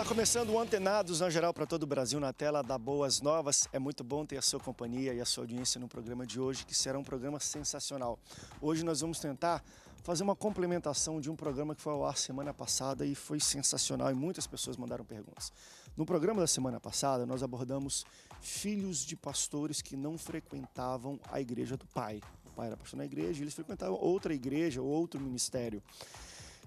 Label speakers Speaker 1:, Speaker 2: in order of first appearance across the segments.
Speaker 1: Está começando o Antenados na geral para todo o Brasil na tela da Boas Novas. É muito bom ter a sua companhia e a sua audiência no programa de hoje, que será um programa sensacional. Hoje nós vamos tentar fazer uma complementação de um programa que foi ao ar semana passada e foi sensacional e muitas pessoas mandaram perguntas. No programa da semana passada, nós abordamos filhos de pastores que não frequentavam a igreja do pai. O pai era pastor na igreja e eles frequentavam outra igreja ou outro ministério.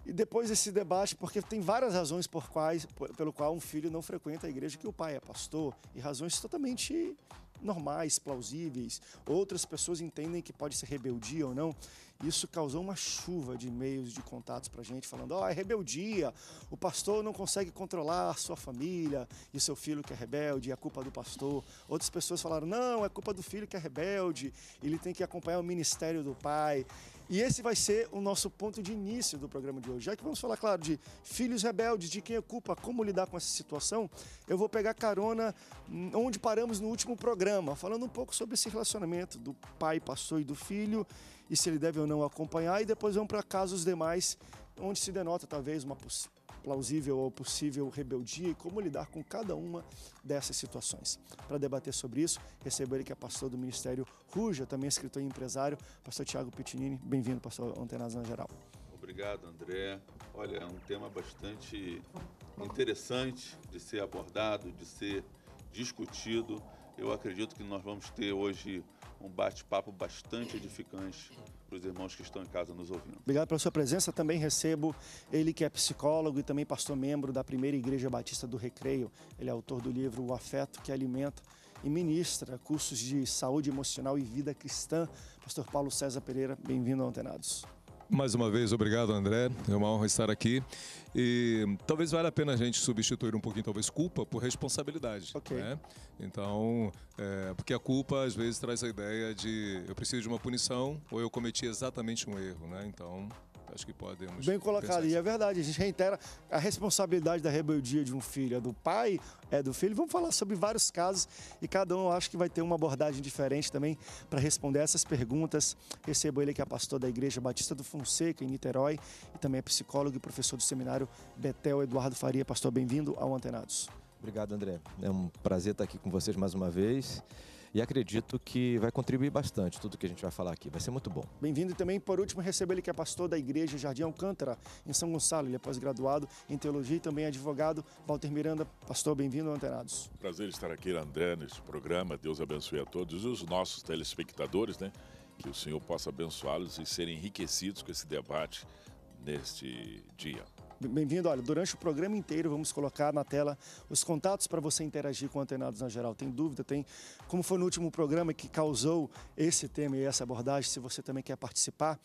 Speaker 1: E depois esse debate, porque tem várias razões por quais, pelo qual um filho não frequenta a igreja que o pai é pastor, e razões totalmente normais, plausíveis. Outras pessoas entendem que pode ser rebeldia ou não. Isso causou uma chuva de e-mails, de contatos para gente, falando: ó, oh, é rebeldia, o pastor não consegue controlar a sua família e seu filho que é rebelde, é culpa do pastor. Outras pessoas falaram: não, é culpa do filho que é rebelde, ele tem que acompanhar o ministério do pai. E esse vai ser o nosso ponto de início do programa de hoje. Já que vamos falar, claro, de filhos rebeldes, de quem ocupa, como lidar com essa situação, eu vou pegar carona onde paramos no último programa, falando um pouco sobre esse relacionamento do pai, pastor e do filho, e se ele deve ou não acompanhar, e depois vamos para casos demais, onde se denota talvez uma possível plausível ou possível rebeldia e como lidar com cada uma dessas situações. Para debater sobre isso, recebo ele que é pastor do Ministério Ruja, também escritor e empresário, pastor Tiago Pitinini. Bem-vindo, pastor Antenas na geral.
Speaker 2: Obrigado, André. Olha, é um tema bastante interessante de ser abordado, de ser discutido. Eu acredito que nós vamos ter hoje um bate-papo bastante edificante para os irmãos que estão em casa nos ouvindo.
Speaker 1: Obrigado pela sua presença. Também recebo ele que é psicólogo e também pastor membro da Primeira Igreja Batista do Recreio. Ele é autor do livro O Afeto que Alimenta e ministra cursos de saúde emocional e vida cristã. Pastor Paulo César Pereira, bem-vindo ao Antenados.
Speaker 3: Mais uma vez, obrigado, André. É uma honra estar aqui. E talvez valha a pena a gente substituir um pouquinho, talvez, culpa por responsabilidade. Ok. Né? Então, é, porque a culpa às vezes traz a ideia de eu preciso de uma punição ou eu cometi exatamente um erro, né? Então, Acho que podemos. Bem colocado,
Speaker 1: e é verdade, a gente reitera a responsabilidade da rebeldia de um filho, é do pai, é do filho. Vamos falar sobre vários casos e cada um eu acho que vai ter uma abordagem diferente também para responder essas perguntas. Recebo ele que é pastor da Igreja Batista do Fonseca, em Niterói, e também é psicólogo e professor do seminário Betel Eduardo Faria. Pastor, bem-vindo ao Antenados.
Speaker 4: Obrigado, André. É um prazer estar aqui com vocês mais uma vez e acredito que vai contribuir bastante tudo que a gente vai falar aqui. Vai ser
Speaker 5: muito bom.
Speaker 1: Bem-vindo também, por último, recebo ele que é pastor da Igreja Jardim Alcântara, em São Gonçalo. Ele é pós-graduado em teologia e também advogado. Walter Miranda, pastor, bem-vindo Antenados.
Speaker 5: Prazer estar aqui, André, neste programa. Deus abençoe a todos os nossos telespectadores, né? Que o Senhor possa abençoá-los e serem enriquecidos com esse debate neste dia.
Speaker 1: Bem-vindo. Olha, durante o programa inteiro vamos colocar na tela os contatos para você interagir com Antenados na Geral. Tem dúvida? Tem. Como foi no último programa que causou esse tema e essa abordagem, se você também quer participar,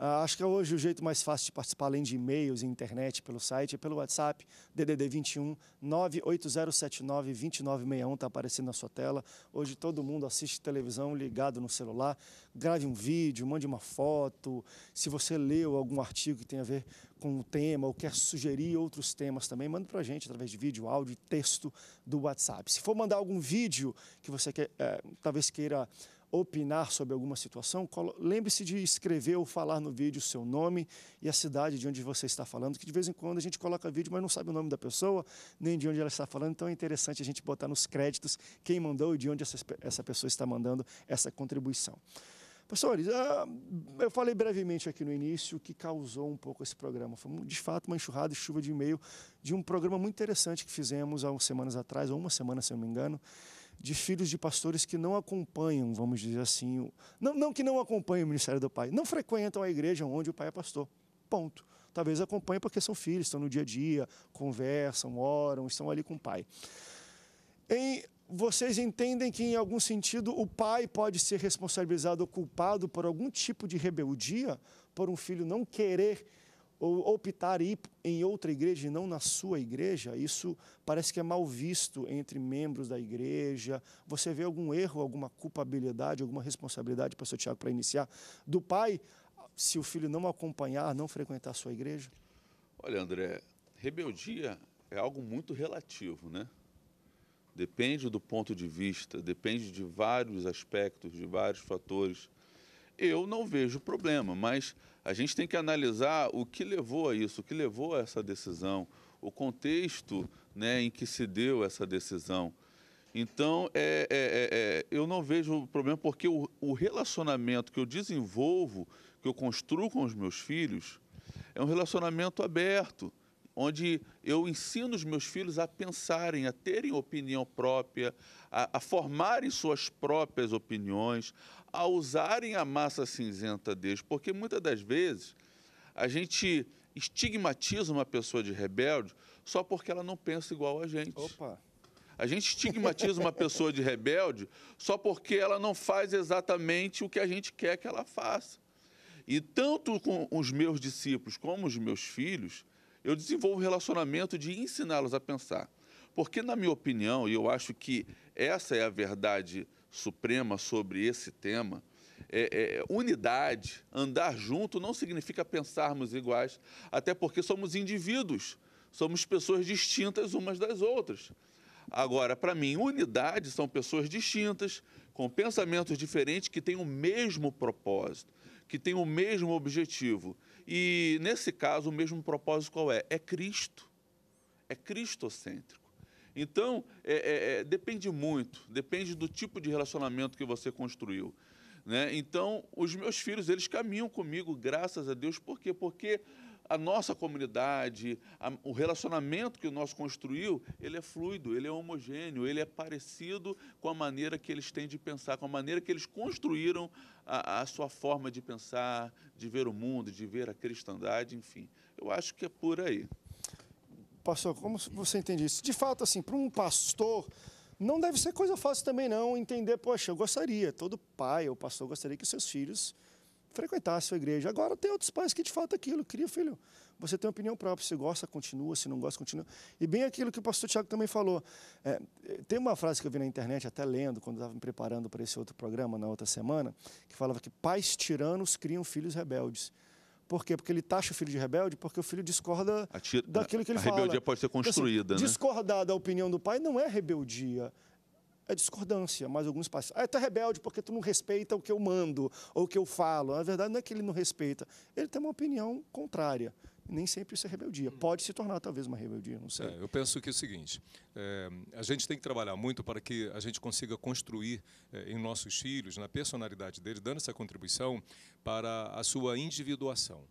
Speaker 1: ah, acho que é hoje o jeito mais fácil de participar, além de e-mails e internet, pelo site, é pelo WhatsApp, DDD 21 98079 2961, está aparecendo na sua tela. Hoje todo mundo assiste televisão ligado no celular. Grave um vídeo, mande uma foto. Se você leu algum artigo que tem a ver com o tema ou quer sugerir outros temas também, manda para a gente através de vídeo, áudio e texto do WhatsApp. Se for mandar algum vídeo que você quer, é, talvez queira opinar sobre alguma situação, lembre-se de escrever ou falar no vídeo o seu nome e a cidade de onde você está falando, que de vez em quando a gente coloca vídeo, mas não sabe o nome da pessoa, nem de onde ela está falando, então é interessante a gente botar nos créditos quem mandou e de onde essa, essa pessoa está mandando essa contribuição. Pastores, ah, eu falei brevemente aqui no início o que causou um pouco esse programa. Foi, de fato, uma enxurrada e chuva de e-mail de um programa muito interessante que fizemos há umas semanas atrás, ou uma semana, se eu não me engano, de filhos de pastores que não acompanham, vamos dizer assim, não, não que não acompanham o ministério do pai, não frequentam a igreja onde o pai é pastor. Ponto. Talvez acompanhem porque são filhos, estão no dia a dia, conversam, oram, estão ali com o pai. Em vocês entendem que, em algum sentido, o pai pode ser responsabilizado ou culpado por algum tipo de rebeldia, por um filho não querer ou optar ir em outra igreja e não na sua igreja? Isso parece que é mal visto entre membros da igreja. Você vê algum erro, alguma culpabilidade, alguma responsabilidade, pastor Tiago, para iniciar, do pai se o filho não acompanhar, não frequentar a sua igreja?
Speaker 2: Olha, André, rebeldia é algo muito relativo, né? depende do ponto de vista, depende de vários aspectos, de vários fatores. Eu não vejo problema, mas a gente tem que analisar o que levou a isso, o que levou a essa decisão, o contexto né, em que se deu essa decisão. Então, é, é, é, é eu não vejo problema, porque o, o, relacionamento que eu desenvolvo, que eu construo com os meus filhos, é um relacionamento aberto onde eu ensino os meus filhos a pensarem, a terem opinião própria, a, a, formarem suas próprias opiniões, a usarem a massa cinzenta deles, porque muitas das vezes a gente estigmatiza uma pessoa de rebelde só porque ela não pensa igual a gente. Opa. A gente estigmatiza uma pessoa de rebelde só porque ela não faz exatamente o que a gente quer que ela faça. E tanto com os meus discípulos como os meus filhos, eu desenvolvo o relacionamento de ensiná-los a pensar. Porque, na minha opinião, e eu acho que essa é a verdade suprema sobre esse tema, é, é, unidade, andar junto, não significa pensarmos iguais, até porque somos indivíduos, somos pessoas distintas umas das outras. Agora, para mim, unidade são pessoas distintas, com pensamentos diferentes, que têm o mesmo propósito, que têm o mesmo objetivo. E nesse caso, o mesmo propósito qual é? É Cristo. É cristocêntrico. Então, é, é, é depende muito, depende do tipo de relacionamento que você construiu. Né? Então, os meus filhos, eles caminham comigo, graças a Deus. Por quê? Porque a nossa comunidade, a, o relacionamento que nós construiu, ele é fluido, ele é homogêneo, ele é parecido com a maneira que eles têm de pensar, com a maneira que eles construíram a, a sua forma de pensar, de ver o mundo, de ver a cristandade, enfim. Eu acho que é por aí.
Speaker 1: Pastor, como você entende isso? De fato, assim, para um pastor não deve ser coisa fácil também, não, entender, poxa, eu gostaria, todo pai ou pastor gostaria que seus filhos frequentassem a igreja. Agora tem outros pais que te falta aquilo, cria filho, você tem opinião própria, se gosta, continua, se não gosta, continua. E bem aquilo que o pastor Tiago também falou. É, tem uma frase que eu vi na internet, até lendo, quando estava me preparando para esse outro programa na outra semana, que falava que pais tiranos criam filhos rebeldes. Por quê? Porque ele taxa o filho de rebelde, porque o filho discorda
Speaker 2: daquilo que ele a fala. A rebeldia pode ser construída, então, assim, né?
Speaker 1: Discordar da opinião do pai não é rebeldia. É discordância, mas alguns pais. Ah, tu é rebelde porque tu não respeita o que eu mando ou o que eu falo. Na verdade, não é que ele não respeita, ele tem uma opinião contrária nem sempre isso é rebeldia. Pode se tornar talvez uma rebeldia, não sei. É,
Speaker 3: eu penso que é o seguinte, é, a gente tem que trabalhar muito para que a gente consiga construir é, em nossos filhos, na personalidade deles, dando essa contribuição para a sua individuação.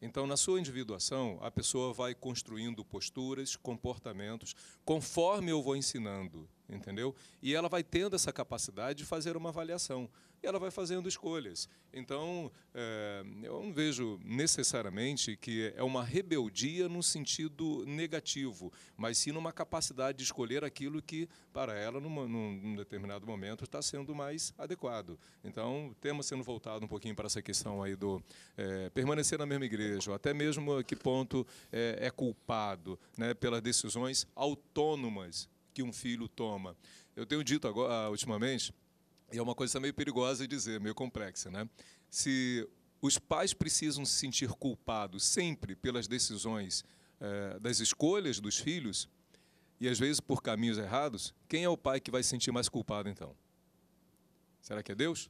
Speaker 3: Então, na sua individuação, a pessoa vai construindo posturas, comportamentos, conforme eu vou ensinando, entendeu? E ela vai tendo essa capacidade de fazer uma avaliação ela vai fazendo escolhas. Então, é, eu não vejo necessariamente que é uma rebeldia no sentido negativo, mas sim numa capacidade de escolher aquilo que, para ela, numa, num determinado momento, está sendo mais adequado. Então, o tema sendo voltado um pouquinho para essa questão aí do é, permanecer na mesma igreja, ou até mesmo a que ponto é, é culpado né, pelas decisões autônomas que um filho toma. Eu tenho dito agora, ultimamente, e é uma coisa meio perigosa de dizer, meio complexa, né? Se os pais precisam se sentir culpados sempre pelas decisões, eh, das escolhas dos filhos, e às vezes por caminhos errados, quem é o pai que vai se sentir mais culpado então? Será que é Deus?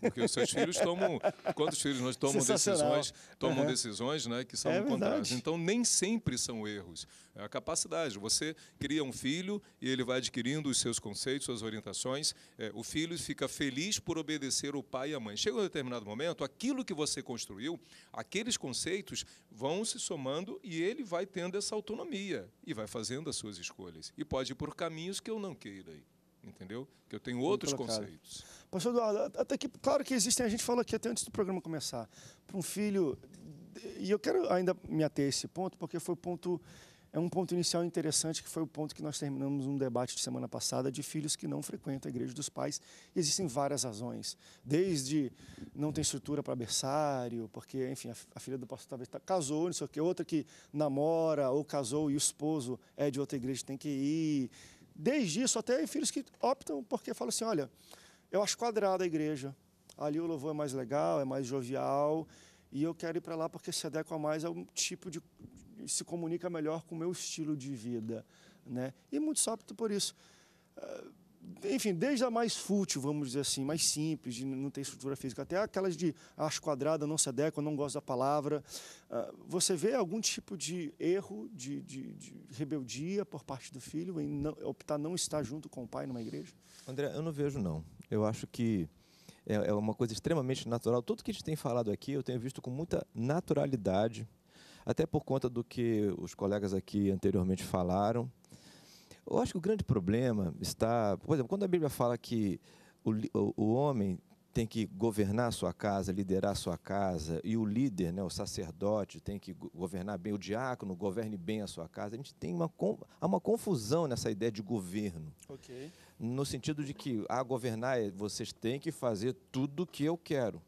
Speaker 1: Porque os seus filhos tomam,
Speaker 3: quantos filhos nós tomam decisões, tomam uhum. decisões, né, que são é contrárias. Então nem sempre são erros. É a capacidade. Você cria um filho e ele vai adquirindo os seus conceitos, suas orientações. É, o filho fica feliz por obedecer o pai e a mãe. Chega um determinado momento, aquilo que você construiu, aqueles conceitos vão se somando e ele vai tendo essa autonomia e vai fazendo as suas escolhas e pode ir por caminhos que eu não queira entendeu? Que eu tenho outros conceitos.
Speaker 1: Pastor Eduardo, até que, claro que existem, a gente falou aqui até antes do programa começar, para um filho, e eu quero ainda me ater a esse ponto, porque foi ponto, é um ponto inicial interessante, que foi o ponto que nós terminamos um debate de semana passada de filhos que não frequentam a igreja dos pais, e existem várias razões, desde não tem estrutura para berçário, porque, enfim, a, a filha do pastor talvez tá, casou, não sei o quê, outra que namora ou casou e o esposo é de outra igreja, tem que ir, desde isso até filhos que optam porque falam assim, olha eu acho quadrada a igreja. Ali o louvor é mais legal, é mais jovial, e eu quero ir para lá porque se adequa mais ao tipo de. se comunica melhor com o meu estilo de vida. Né? E muito sóbito por isso. Ah, enfim, desde a mais fútil, vamos dizer assim, mais simples, de não ter estrutura física, até aquelas de acho quadrada, não se adequa, não gosto da palavra. Ah, você vê algum tipo de erro, de, de, de rebeldia por parte do filho em não, optar não estar junto com o pai numa igreja?
Speaker 4: André, eu não vejo, não. Eu acho que é, é uma coisa extremamente natural. Tudo que a gente tem falado aqui eu tenho visto com muita naturalidade, até por conta do que os colegas aqui anteriormente falaram. Eu acho que o grande problema está, por exemplo, quando a Bíblia fala que o, o homem tem que governar a sua casa, liderar a sua casa, e o líder, né, o sacerdote, tem que governar bem, o diácono governe bem a sua casa. A gente tem uma, uma confusão nessa ideia de governo. Ok no sentido de que, ah, governar, é, vocês têm que fazer tudo o que eu quero.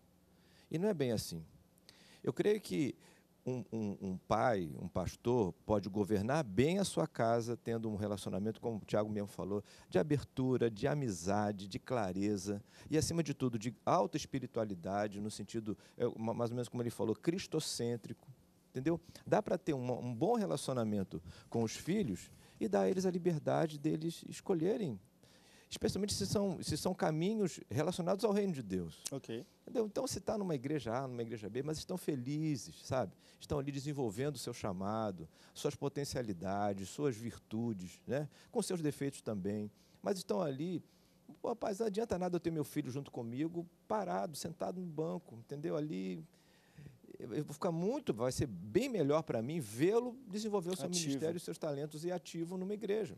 Speaker 4: E não é bem assim. Eu creio que um, um, um, pai, um pastor, pode governar bem a sua casa, tendo um relacionamento, como o Tiago mesmo falou, de abertura, de amizade, de clareza e, acima de tudo, de alta espiritualidade, no sentido, é, mais ou menos como ele falou, cristocêntrico. Entendeu? Dá para ter um, um bom relacionamento com os filhos e dar a eles a liberdade deles escolherem especialmente se são, se são caminhos relacionados ao reino de Deus. Ok. Entendeu? Então, se está numa igreja A, numa igreja B, mas estão felizes, sabe? Estão ali desenvolvendo o seu chamado, suas potencialidades, suas virtudes, né? com seus defeitos também, mas estão ali. Pô, rapaz, não adianta nada eu ter meu filho junto comigo, parado, sentado no banco, entendeu? Ali, eu vou ficar muito, vai ser bem melhor para mim vê-lo desenvolver o seu ativo. ministério, os seus talentos e ativo numa igreja.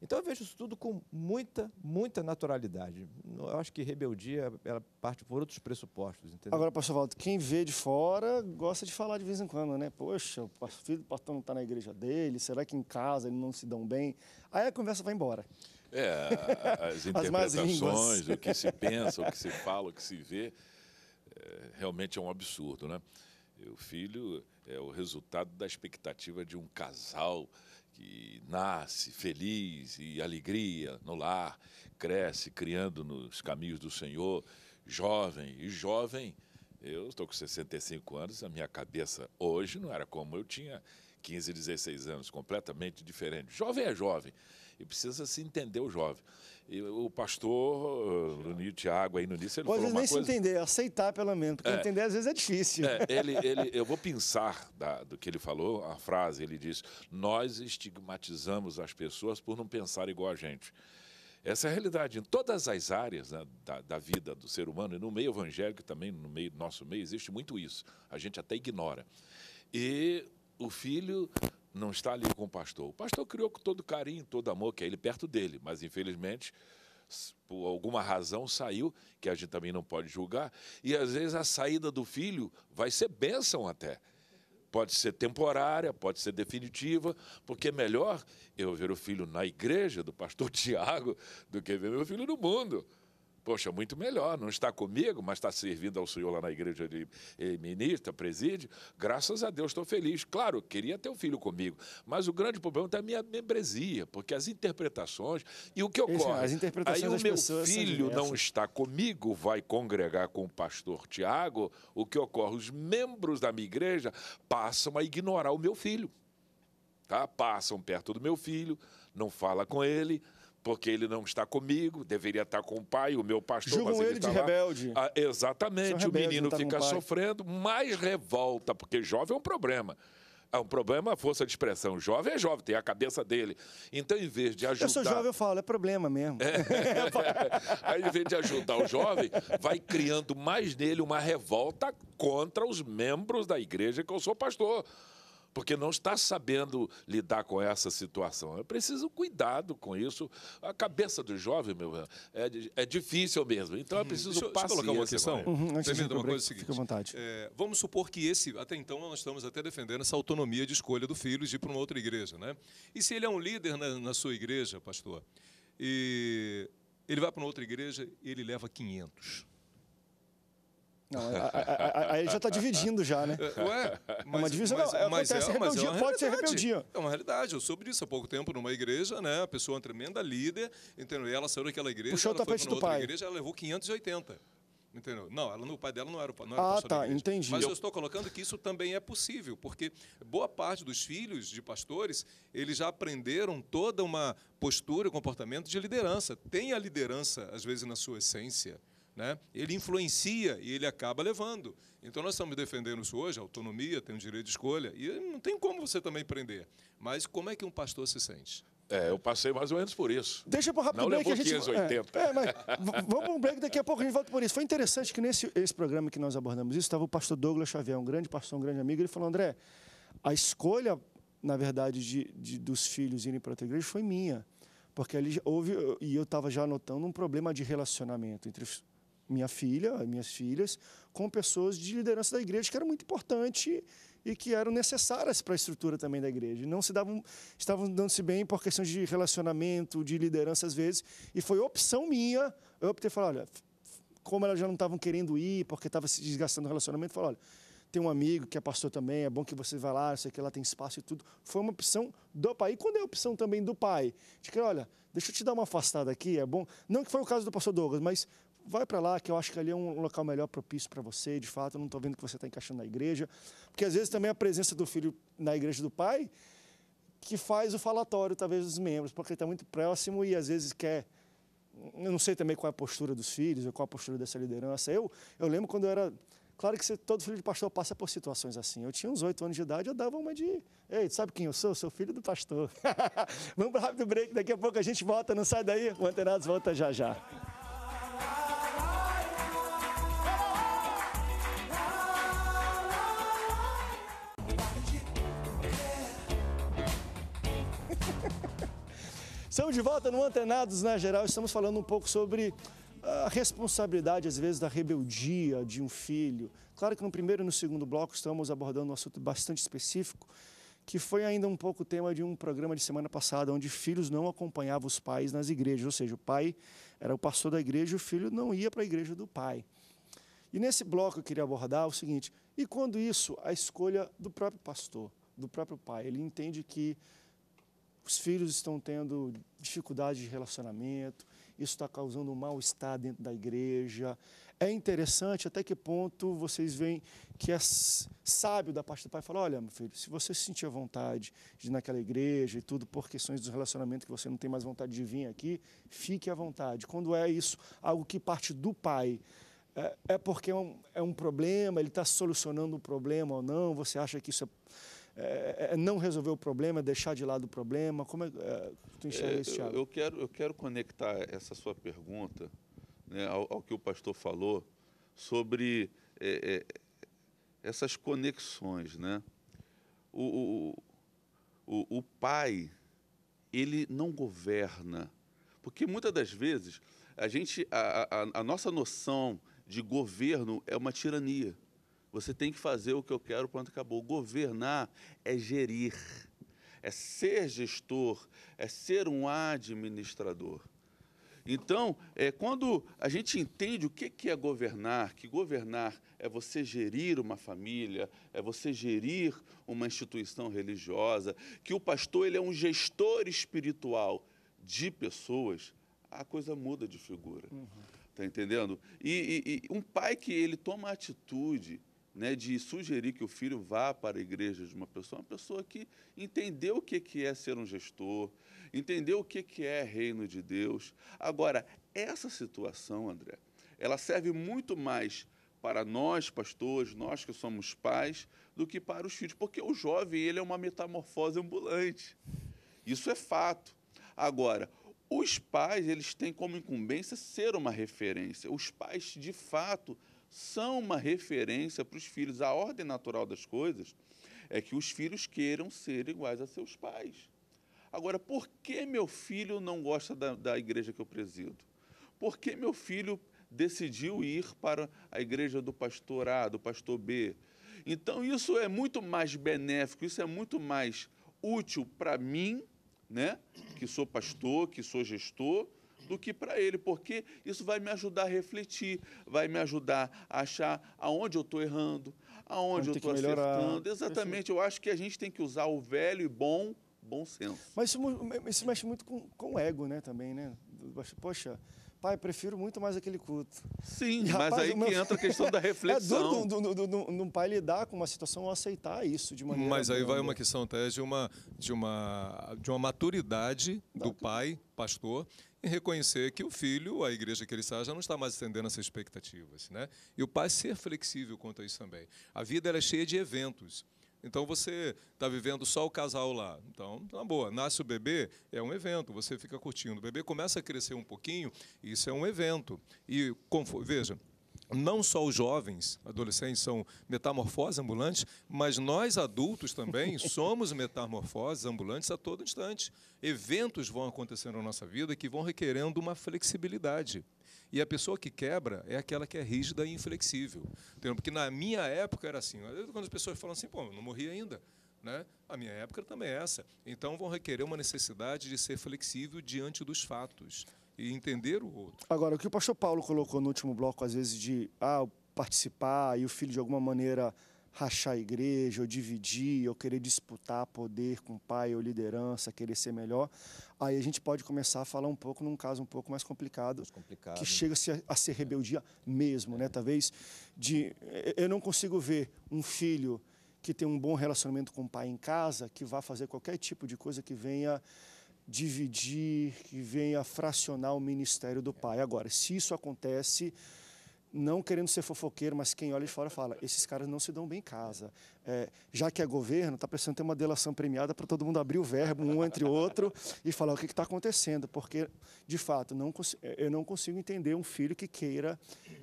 Speaker 4: Então eu vejo isso tudo com muita, muita naturalidade. Eu acho que rebeldia ela parte por outros pressupostos, entendeu? Agora, pastor
Speaker 1: Valdo, quem vê de fora gosta de falar de vez em quando, né? Poxa, o filho do pastor não está na igreja dele, será que em casa eles não se dão bem? Aí a conversa vai embora.
Speaker 5: É, as interpretações, as o que se pensa, o que se fala, o que se vê, é, realmente é um absurdo, né? O filho é o resultado da expectativa de um casal que nasce feliz e alegria no lar, cresce criando nos caminhos do Senhor, jovem e jovem. Eu estou com 65 anos, a minha cabeça hoje não era como eu tinha 15, 16 anos, completamente diferente. Jovem é jovem e precisa se entender o jovem. E o pastor Lunir eh, Tiago aí no início, ele Pode falou uma nem coisa... se
Speaker 1: entender, é aceitar pelo menos, porque é, entender às vezes é difícil. É, ele, ele,
Speaker 5: eu vou pensar da, do que ele falou, a frase, ele diz, nós estigmatizamos as pessoas por não pensar igual a gente. Essa é a realidade em todas as áreas né, da, da, vida do ser humano, e no meio evangélico também, no meio nosso meio, existe muito isso. A gente até ignora. E o filho não está ali com o pastor. O pastor criou com todo carinho, todo amor, que é ele perto dele, mas infelizmente, por alguma razão, saiu, que a gente também não pode julgar, e às vezes a saída do filho vai ser bênção até. Pode ser temporária, pode ser definitiva, porque é melhor eu ver o filho na igreja do pastor Tiago do que ver meu filho no mundo. Poxa, muito melhor, não está comigo, mas está servindo ao Senhor lá na igreja de eh, ministra, presídio. Graças a Deus estou feliz. Claro, queria ter um filho comigo, mas o grande problema está é a minha membresia, porque as interpretações e o que ocorre. As interpretações aí o meu filho não está comigo, vai congregar com o pastor Tiago, o que ocorre? Os membros da minha igreja passam a ignorar o meu filho. Tá? Passam perto do meu filho, não fala com ele, porque ele não está comigo, deveria estar com o pai, o meu pastor. Julgam ele, ele de tá lá. rebelde. Ah, exatamente, rebelde, tá o menino fica sofrendo, mais revolta, porque jovem é um problema. É um problema a força de expressão. jovem é jovem, tem a cabeça dele. Então, em vez de ajudar. Eu sou jovem,
Speaker 1: eu falo, é problema mesmo. É.
Speaker 5: Aí, em vez de ajudar o jovem, vai criando mais nele uma revolta contra os membros da igreja que eu sou pastor porque não está sabendo lidar com essa situação. É preciso cuidado com isso. A cabeça do jovem, meu, é, é difícil mesmo. Então é preciso uhum. deixa, eu, colocar uma questão. Uhum, antes uma coisa seguinte.
Speaker 1: É fica à vontade.
Speaker 3: É, vamos supor que esse, até então, nós estamos até defendendo essa autonomia de escolha do filho de ir para uma outra igreja, né? E se ele é um líder na, na sua igreja, pastor, e ele vai para uma outra igreja e ele leva 500.
Speaker 1: Não, aí já está dividindo já, né? É, ué, é mas, uma divisão mas, não, é, mas acontece, é, mas é pode ser rebeldia.
Speaker 3: É uma realidade, eu soube disso há pouco tempo numa igreja, né? A pessoa uma tremenda líder, entendeu? E ela saiu daquela igreja, Puxou ela o tapete foi outra pai. igreja, ela levou 580. Entendeu? Não, ela, o pai dela não era, não era ah, tá, entendi. Mas eu... estou colocando que isso também é possível, porque boa parte dos filhos de pastores, eles já aprenderam toda uma postura, comportamento de liderança. Tem a liderança, às vezes, na sua essência né? ele influencia e ele acaba levando. Então nós estamos defendendo isso hoje, autonomia, tem o direito de escolha, e não tem como você também prender. Mas como é que um pastor se sente? É, eu passei mais ou menos por isso.
Speaker 1: Deixa para rápido Não break, levou 580. É, é, mas vamos para um break, daqui a pouco a gente volta por isso. Foi interessante que nesse esse programa que nós abordamos isso, estava o pastor Douglas Xavier, um grande pastor, um grande amigo, ele falou, André, a escolha, na verdade, de, de dos filhos irem para a outra igreja foi minha. Porque ali houve, e eu estava já anotando, um problema de relacionamento entre minha filha, minhas filhas, com pessoas de liderança da igreja, que era muito importante e que eram necessárias para a estrutura também da igreja. Não se davam, estavam dando-se bem por questões de relacionamento, de liderança às vezes, e foi opção minha, eu optei falei, olha, como elas já não estavam querendo ir, porque estava se desgastando o relacionamento, falei, olha, tem um amigo que é pastor também, é bom que você vá lá, sei que lá tem espaço e tudo. Foi uma opção do pai. E quando é a opção também do pai, de que, olha, deixa eu te dar uma afastada aqui, é bom. Não que foi o caso do pastor Douglas, mas vai para lá, que eu acho que ali é um local melhor propício para você, de fato, eu não estou vendo que você está encaixando na igreja. Porque às vezes também a presença do filho na igreja do pai que faz o falatório, talvez, dos membros, porque ele está muito próximo e às vezes quer. Eu não sei também qual é a postura dos filhos, ou qual é a postura dessa liderança. Eu, eu lembro quando eu era. Claro que você, todo filho de pastor passa por situações assim. Eu tinha uns oito anos de idade, eu dava uma de. Ei, sabe quem eu sou? Eu sou filho do pastor. Vamos para o rápido break, daqui a pouco a gente volta, não sai daí. O Antenados volta já já. Estamos de volta no Antenados na né, Geral, estamos falando um pouco sobre ah, a responsabilidade, às vezes, da rebeldia de um filho. Claro que no primeiro e no segundo bloco estamos abordando um assunto bastante específico, que foi ainda um pouco tema de um programa de semana passada, onde filhos não acompanhavam os pais nas igrejas, ou seja, o pai era o pastor da igreja e o filho não ia para a igreja do pai. E nesse bloco eu queria abordar o seguinte: e quando isso, a escolha do próprio pastor, do próprio pai, ele entende que os filhos estão tendo dificuldade de relacionamento, isso está causando um mal-estar dentro da igreja. É interessante até que ponto vocês veem que é sábio da parte do pai falar: olha, meu filho, se você se sentir à vontade de ir naquela igreja e tudo, por questões do relacionamento que você não tem mais vontade de vir aqui, fique à vontade. Quando é isso, algo que parte do pai. É, é porque é um, é um problema, ele está solucionando o problema ou não, você acha que isso é é, é, é, não resolver o problema, deixar de lado o problema? Como é, é, tu enxerga é, isso, Thiago? Eu,
Speaker 2: quero, eu quero conectar essa sua pergunta né, ao, ao, que o pastor falou sobre é, é essas conexões. Né? O, o, o, o pai, ele não governa. Porque muitas das vezes a gente a, a, a nossa noção de governo é uma tirania. Você tem que fazer o que eu quero, pronto, acabou. Governar é gerir, é ser gestor, é ser um administrador. Então, é, quando a gente entende o que, que é governar, que governar é você gerir uma família, é você gerir uma instituição religiosa, que o pastor ele é um gestor espiritual de pessoas, a coisa muda de figura. Uhum. Tá entendendo? E, e, e um pai que ele toma atitude né, de sugerir que o filho vá para a igreja de uma pessoa, uma pessoa que entendeu o que é ser um gestor, entendeu o que é reino de Deus. Agora, essa situação, André, ela serve muito mais para nós, pastores, nós que somos pais, do que para os filhos, porque o jovem ele é uma metamorfose ambulante. Isso é fato. Agora, os pais eles têm como incumbência ser uma referência. Os pais, de fato, são uma referência para os filhos. A ordem natural das coisas é que os filhos queiram ser iguais a seus pais. Agora, por que meu filho não gosta da, da igreja que eu presido? Por que meu filho decidiu ir para a igreja do pastor A, do pastor B? Então, isso é muito mais benéfico, isso é muito mais útil para mim, né, que sou pastor, que sou gestor, do que para ele, porque isso vai me ajudar a refletir, vai me ajudar a achar aonde eu estou errando, aonde eu estou acertando. Exatamente, eu acho que a gente tem que usar o velho e bom bom senso.
Speaker 1: Mas isso, isso mexe muito com, com o ego, né, também, né? Poxa, pai, prefiro muito mais aquele culto. Sim, e, rapaz, mas aí meu... que entra a questão da reflexão. é duro num pai lidar com uma situação ou aceitar isso de maneira... Mas aí vai uma
Speaker 3: questão até de uma, de uma, de uma maturidade do pai, pastor, em reconhecer que o filho, a igreja que ele está, já não está mais atendendo essas expectativas. Né? E o pai ser flexível quanto a isso também. A vida é cheia de eventos. Então você está vivendo só o casal lá. Então, na boa, nasce o bebê, é um evento, você fica curtindo. O bebê começa a crescer um pouquinho, isso é um evento. E veja, não só os jovens, adolescentes, são metamorfoses ambulantes, mas nós adultos também somos metamorfoses ambulantes a todo instante. Eventos vão acontecendo na nossa vida que vão requerendo uma flexibilidade. E a pessoa que quebra é aquela que é rígida e inflexível. Porque na minha época era assim. Quando as pessoas falam assim, pô, eu não morri ainda. Né? A minha época também é essa. Então vão requerer uma necessidade de ser flexível diante dos fatos e entender o outro.
Speaker 1: Agora, o que o pastor Paulo colocou no último bloco, às vezes, de ah, participar e o filho, de alguma maneira, rachar a igreja, ou dividir, ou querer disputar poder com o pai ou liderança, querer ser melhor, aí a gente pode começar a falar um pouco num caso um pouco mais complicado, mais complicado. que né? chega a ser, rebeldia mesmo, é. né? Talvez de eh, eu não consigo ver um filho que tem um bom relacionamento com o pai em casa, que vá fazer qualquer tipo de coisa que venha dividir, que venha fracionar o ministério do é. pai. Agora, se isso acontece, não querendo ser fofoqueiro, mas quem olha de fora fala: esses caras não se dão bem em casa. É, já que é governo, está precisando ter uma delação premiada para todo mundo abrir o verbo um entre o outro e falar o que está acontecendo, porque, de fato, não, é, eu não consigo entender um filho que queira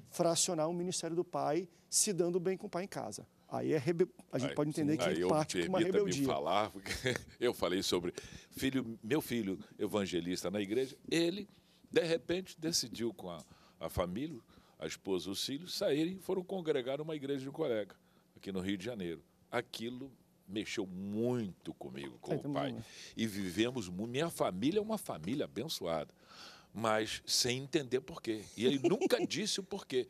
Speaker 1: fracionar o ministério do pai se dando bem com o pai em casa. Aí é rebe... a gente aí, pode entender que aí parte de uma rebeldia.
Speaker 5: falar, eu falei sobre filho, meu filho evangelista na igreja, ele, de repente, decidiu com a, a família a esposa e os filhos, saírem e foram congregar numa igreja de um colega, aqui no Rio de Janeiro. Aquilo mexeu muito comigo, com é, o pai. Bom. E vivemos, minha família é uma família abençoada, mas sem entender porquê. E ele nunca disse o porquê.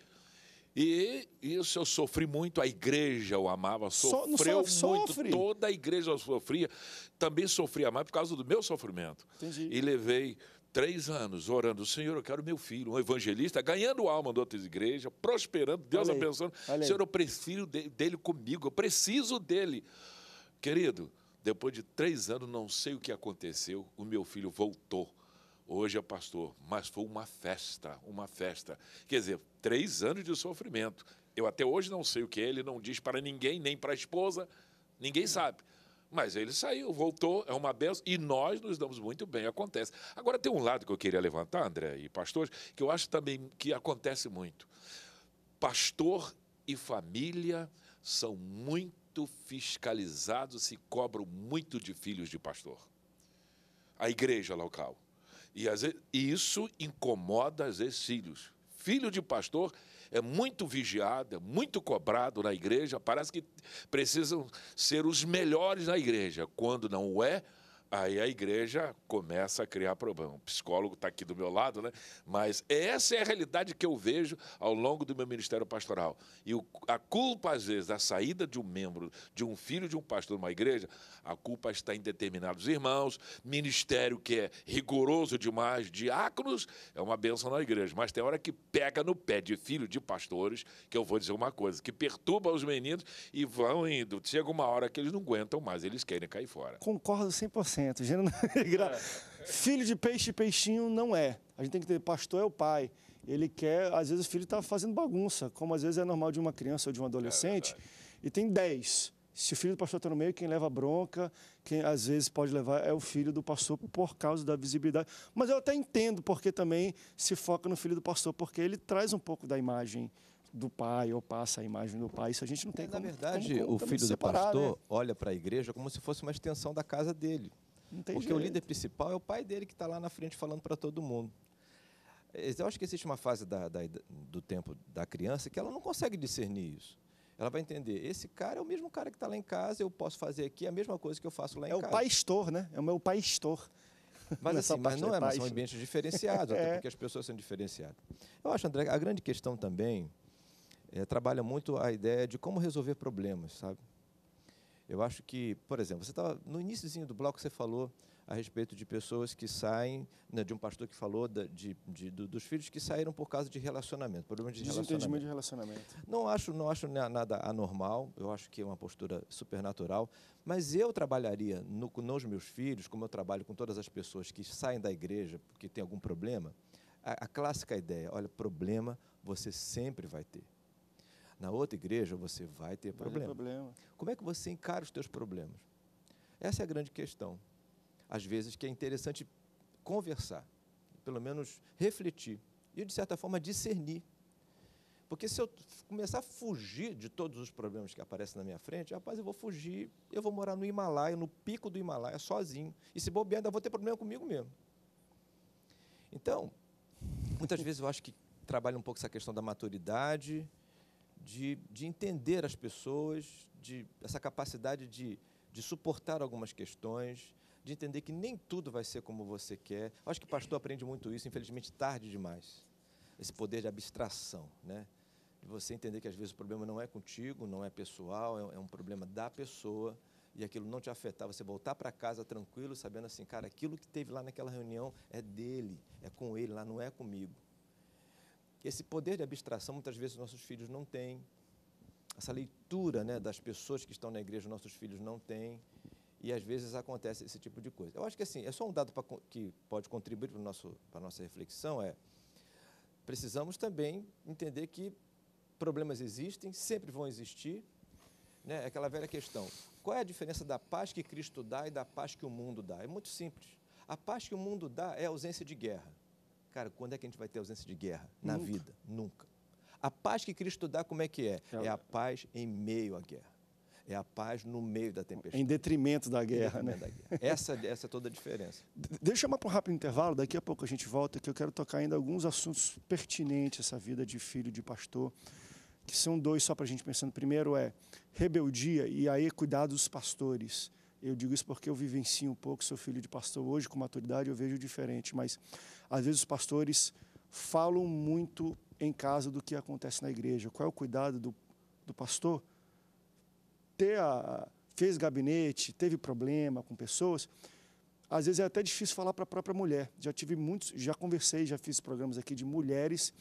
Speaker 5: E isso eu sofri muito, a igreja o amava, sofreu so, muito, sofre. toda a igreja sofria. Também sofria mais por causa do meu sofrimento. Entendi. E levei três anos orando, Senhor, eu quero meu filho, um evangelista, ganhando alma de outras igrejas, prosperando, Deus olhei, abençoando. Senhor, eu prefiro dele comigo, eu preciso dele. Querido, depois de três anos, não sei o que aconteceu, o meu filho voltou. Hoje é pastor, mas foi uma festa, uma festa. Quer dizer, três anos de sofrimento. Eu até hoje não sei o que é, ele não diz para ninguém, nem para a esposa, ninguém sabe. Mas ele saiu, voltou, é uma benção, e nós nos damos muito bem, acontece. Agora, tem um lado que eu queria levantar, André e pastores, que eu acho também que acontece muito. Pastor e família são muito fiscalizados se cobram muito de filhos de pastor. A igreja local. E, vezes, e isso incomoda, às vezes, filhos. Filho de pastor é muito vigiado, é muito cobrado na igreja, parece que precisam ser os melhores na igreja. Quando não o é, Aí a igreja começa a criar problema. O psicólogo está aqui do meu lado, né? Mas essa é a realidade que eu vejo ao longo do meu ministério pastoral. E o, a culpa, às vezes, da saída de um membro, de um filho de um pastor de uma igreja, a culpa está em determinados irmãos, ministério que é rigoroso demais, diáconos, é uma benção na igreja. Mas tem hora que pega no pé de filho de pastores, que eu vou dizer uma coisa, que perturba os meninos e vão indo. Chega uma hora que eles não aguentam mais, eles querem cair fora.
Speaker 1: Concordo 100%. É é. filho de peixe e peixinho não é. A gente tem que ter, pastor é o pai. Ele quer, às vezes o filho está fazendo bagunça, como às vezes é normal de uma criança ou de um adolescente, é e tem 10. Se o filho do pastor está no meio, quem leva bronca, quem às vezes pode levar é o filho do pastor por causa da visibilidade. Mas eu até entendo porque também se foca no filho do pastor, porque ele traz um pouco da imagem do pai ou passa a imagem do pai. Isso a gente não tem é, como. Na verdade, como, como, o filho do né? pastor né?
Speaker 4: olha para a igreja como se fosse uma extensão da casa dele. Porque jeito. o líder principal é o pai dele que está lá na frente falando para todo mundo. Eu acho que existe uma fase da, da, do tempo da criança que ela não consegue discernir isso. Ela vai entender, esse cara é o mesmo cara que está lá em casa, eu posso fazer aqui é a mesma coisa que eu faço lá é em casa. É o
Speaker 1: pastor, né? É o
Speaker 4: meu pastor. Mas, assim, mas não é, mas são ambientes diferenciados, é. até porque as pessoas são diferenciadas. Eu acho, André, a grande questão também é, trabalha muito a ideia de como resolver problemas, sabe? Eu acho que, por exemplo, você estava no iníciozinho do bloco você falou a respeito de pessoas que saem, né, de um pastor que falou da, de, de, do, dos filhos que saíram por causa de relacionamento, problema de Desentendimento relacionamento. de relacionamento. Não acho, não acho nada anormal, eu acho que é uma postura supernatural, mas eu trabalharia no, nos meus filhos, como eu trabalho com todas as pessoas que saem da igreja porque tem algum problema, a, a clássica ideia, olha, problema você sempre vai ter. Na outra igreja você vai ter problema. Vai problema. Como é que você encara os teus problemas? Essa é a grande questão. Às vezes que é interessante conversar, pelo menos refletir e de certa forma discernir. Porque se eu começar a fugir de todos os problemas que aparecem na minha frente, rapaz, eu vou fugir, eu vou morar no Himalaia, no pico do Himalaia, sozinho. E se bobear, ainda vou ter problema comigo mesmo. Então, muitas vezes eu acho que trabalha um pouco essa questão da maturidade, de, de entender as pessoas, de essa capacidade de, de suportar algumas questões, de entender que nem tudo vai ser como você quer. Eu acho que pastor aprende muito isso, infelizmente tarde demais. Esse poder de abstração, né? De você entender que às vezes o problema não é contigo, não é pessoal, é, é um problema da pessoa e aquilo não te afetar, você voltar para casa tranquilo, sabendo assim, cara, aquilo que teve lá naquela reunião é dele, é com ele, lá não é comigo. Esse poder de abstração, muitas vezes, nossos filhos não têm. Essa leitura né, das pessoas que estão na igreja, nossos filhos não têm. E às vezes acontece esse tipo de coisa. Eu acho que assim, é só um dado para que pode contribuir para, nosso, para a nossa reflexão, é precisamos também entender que problemas existem, sempre vão existir. Né? É aquela velha questão, qual é a diferença da paz que Cristo dá e da paz que o mundo dá? É muito simples. A paz que o mundo dá é ausência de guerra. Cara, quando é que a gente vai ter ausência de guerra? Na Nunca. vida? Nunca. A paz que Cristo dá, como é que é? É, é a paz em meio à guerra. É a paz no meio da tempestade. Em detrimento da guerra, detrimento né? Da guerra. Essa, essa é toda a diferença.
Speaker 1: Deixa eu chamar para um rápido intervalo, daqui a pouco a gente volta, que eu quero tocar ainda alguns assuntos pertinentes a essa vida de filho de pastor, que são dois só para a gente pensando. Primeiro é rebeldia, e aí cuidado dos pastores. Eu digo isso porque eu vivencio um pouco, sou filho de pastor hoje, com maturidade eu vejo diferente, mas às vezes os pastores falam muito em casa do que acontece na igreja. Qual é o cuidado do, do pastor? Ter a, fez gabinete, teve problema com pessoas. Às vezes é até difícil falar para a própria mulher. Já tive muitos, já conversei, já fiz programas aqui de mulheres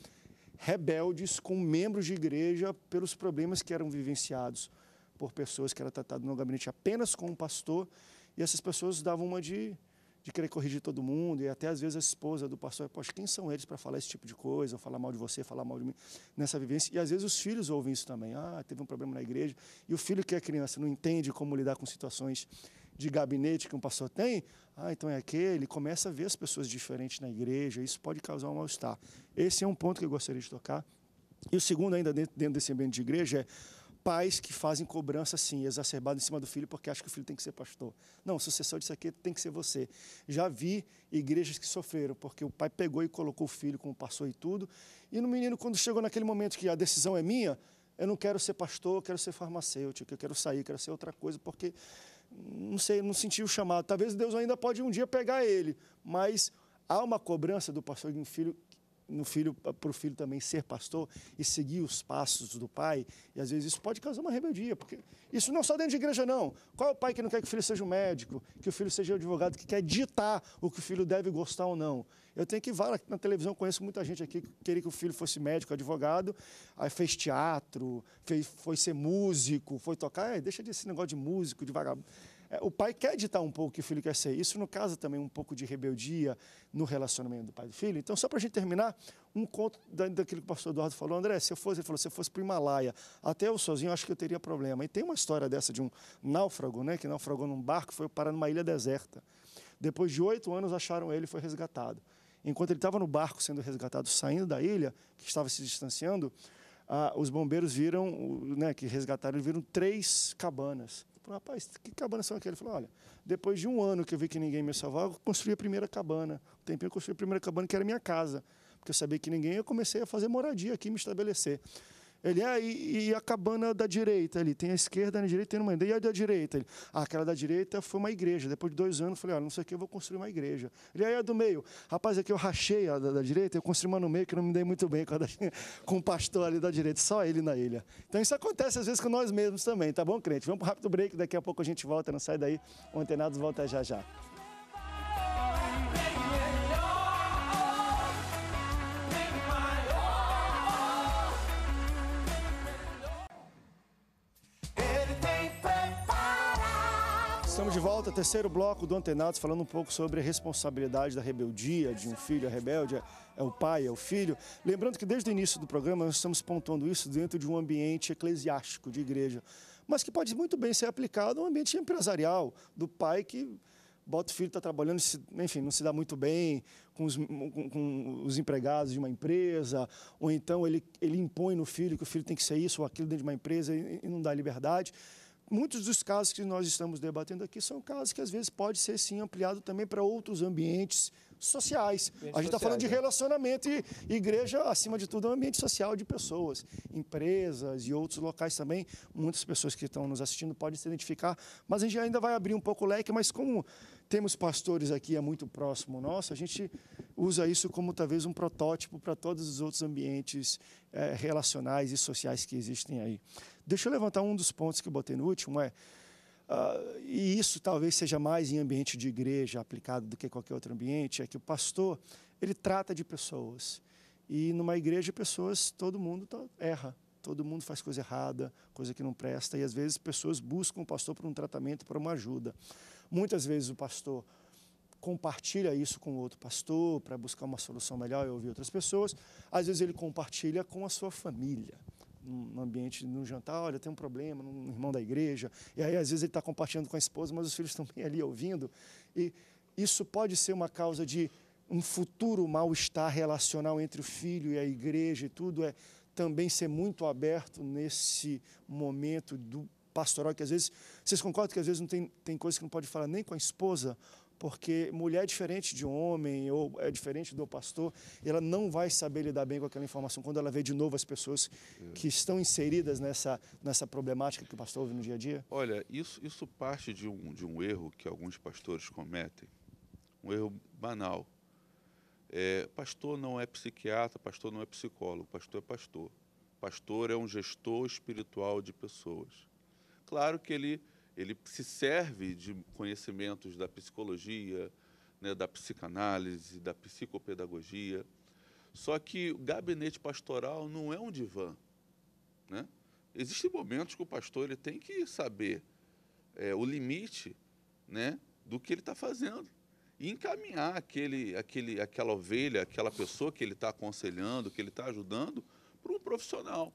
Speaker 1: rebeldes com membros de igreja pelos problemas que eram vivenciados por pessoas que era tratado no gabinete apenas com um pastor, e essas pessoas davam uma de, de querer corrigir todo mundo, e até às vezes a esposa do pastor, poxa, quem são eles para falar esse tipo de coisa, ou falar mal de você, falar mal de mim, nessa vivência. E às vezes os filhos ouvem isso também, ah, teve um problema na igreja, e o filho que é criança não entende como lidar com situações de gabinete que um pastor tem, ah, então é aquele, começa a ver as pessoas diferentes na igreja, isso pode causar um mal-estar. Esse é um ponto que eu gostaria de tocar. E o segundo, ainda dentro, dentro desse ambiente de igreja, é pais que fazem cobrança assim, exacerbada em cima do filho, porque acham que o filho tem que ser pastor. Não, o sucessor disso aqui tem que ser você. Já vi igrejas que sofreram, porque o pai pegou e colocou o filho como pastor e tudo. E no menino, quando chegou naquele momento que a decisão é minha, eu não quero ser pastor, eu quero ser farmacêutico, eu quero sair, eu quero ser outra coisa, porque não sei, não senti o chamado. Talvez Deus ainda pode um dia pegar ele, mas há uma cobrança do pastor e do filho no filho para o filho também ser pastor e seguir os passos do pai e às vezes isso pode causar uma rebeldia porque isso não é só dentro de igreja não qual é o pai que não quer que o filho seja um médico que o filho seja um advogado que quer ditar o que o filho deve gostar ou não eu tenho que lá na televisão conheço muita gente aqui que queria que o filho fosse médico advogado aí fez teatro fez, foi ser músico foi tocar é, deixa desse negócio de músico de vagabundo é, o pai quer ditar um pouco o que o filho quer ser. Isso, no caso, também um pouco de rebeldia no relacionamento do pai e do filho. Então, só para a gente terminar, um conto da, daquilo que o pastor Eduardo falou. André, se eu fosse, ele falou, se eu fosse para o Himalaia, até eu sozinho, acho que eu teria problema. E tem uma história dessa de um náufrago, né, que naufragou num barco, foi parar numa ilha deserta. Depois de oito anos, acharam ele e foi resgatado. Enquanto ele estava no barco sendo resgatado, saindo da ilha, que estava se distanciando, ah, os bombeiros viram, né, que resgataram, viram três cabanas falei, rapaz, que cabana são aquele Ele falou, olha, depois de um ano que eu vi que ninguém me salvava, eu construí a primeira cabana. Um tempinho eu construí a primeira cabana, que era minha casa. Porque eu sabia que ninguém, eu comecei a fazer moradia aqui, me estabelecer. Ele, é e, e a cabana da direita ali? Tem a esquerda, na direita tem uma. E a da direita? Ele, ah, aquela da direita foi uma igreja. Depois de dois anos, eu falei, ah, não sei o que, eu vou construir uma igreja. Ele, aí ah, a do meio? Rapaz, aqui eu rachei a da, da, direita, eu construí uma no meio que não me dei muito bem com, da, com o pastor ali da direita, só ele na ilha. Então isso acontece às vezes com nós mesmos também, tá bom, crente? Vamos para rápido break, daqui a pouco a gente volta, não sai daí. O Antenados volta já já. Estamos de volta, terceiro bloco do Antenados, falando um pouco sobre a responsabilidade da rebeldia, de um filho, a rebelde, é o pai, é o filho. Lembrando que desde o início do programa nós estamos pontuando isso dentro de um ambiente eclesiástico, de igreja, mas que pode muito bem ser aplicado a um ambiente empresarial, do pai que bota o filho, está trabalhando, enfim, não se dá muito bem com os, com, com os, empregados de uma empresa, ou então ele, ele impõe no filho que o filho tem que ser isso ou aquilo dentro de uma empresa e, e não dá liberdade muitos dos casos que nós estamos debatendo aqui são casos que às vezes pode ser sim ampliado também para outros ambientes sociais. a gente está falando de né? relacionamento e igreja, acima de tudo, é um ambiente social de pessoas, empresas e outros locais também. Muitas pessoas que estão nos assistindo podem se identificar, mas a gente ainda vai abrir um pouco o leque, mas como temos pastores aqui, é muito próximo nosso, a gente usa isso como talvez um protótipo para todos os outros ambientes é, relacionais e sociais que existem aí. Deixa eu levantar um dos pontos que eu botei no último, é, uh, e isso talvez seja mais em ambiente de igreja aplicado do que qualquer outro ambiente, é que o pastor, ele trata de pessoas. E numa igreja, pessoas, todo mundo tá, erra, todo mundo faz coisa errada, coisa que não presta, e às vezes pessoas buscam o pastor para um tratamento, para uma ajuda. Muitas vezes o pastor compartilha isso com outro pastor para buscar uma solução melhor e ouvir outras pessoas. Às vezes ele compartilha com a sua família no ambiente, no jantar, olha, tem um problema, um irmão da igreja, e aí às vezes ele está compartilhando com a esposa, mas os filhos estão bem ali ouvindo, e isso pode ser uma causa de um futuro mal-estar relacional entre o filho e a igreja e tudo, é também ser muito aberto nesse momento do pastoral, que às vezes, vocês concordam que às vezes não tem, tem coisa que não pode falar nem com a esposa porque mulher é diferente de homem ou é diferente do pastor, ela não vai saber lidar bem com aquela informação quando ela vê de novo as pessoas é. que estão inseridas nessa, nessa problemática que o pastor ouve no dia a dia?
Speaker 2: Olha, isso, isso parte de um, de um erro que alguns pastores cometem, um erro banal. É, pastor não é psiquiatra, pastor não é psicólogo, pastor é pastor. Pastor é um gestor espiritual de pessoas. Claro que ele ele se serve de conhecimentos da psicologia, né, da psicanálise, da psicopedagogia. Só que o gabinete pastoral não é um divã. Né? Existem momentos que o pastor ele tem que saber é, o limite né, do que ele está fazendo e encaminhar aquele, aquele, aquela ovelha, aquela pessoa que ele está aconselhando, que ele está ajudando, para um profissional.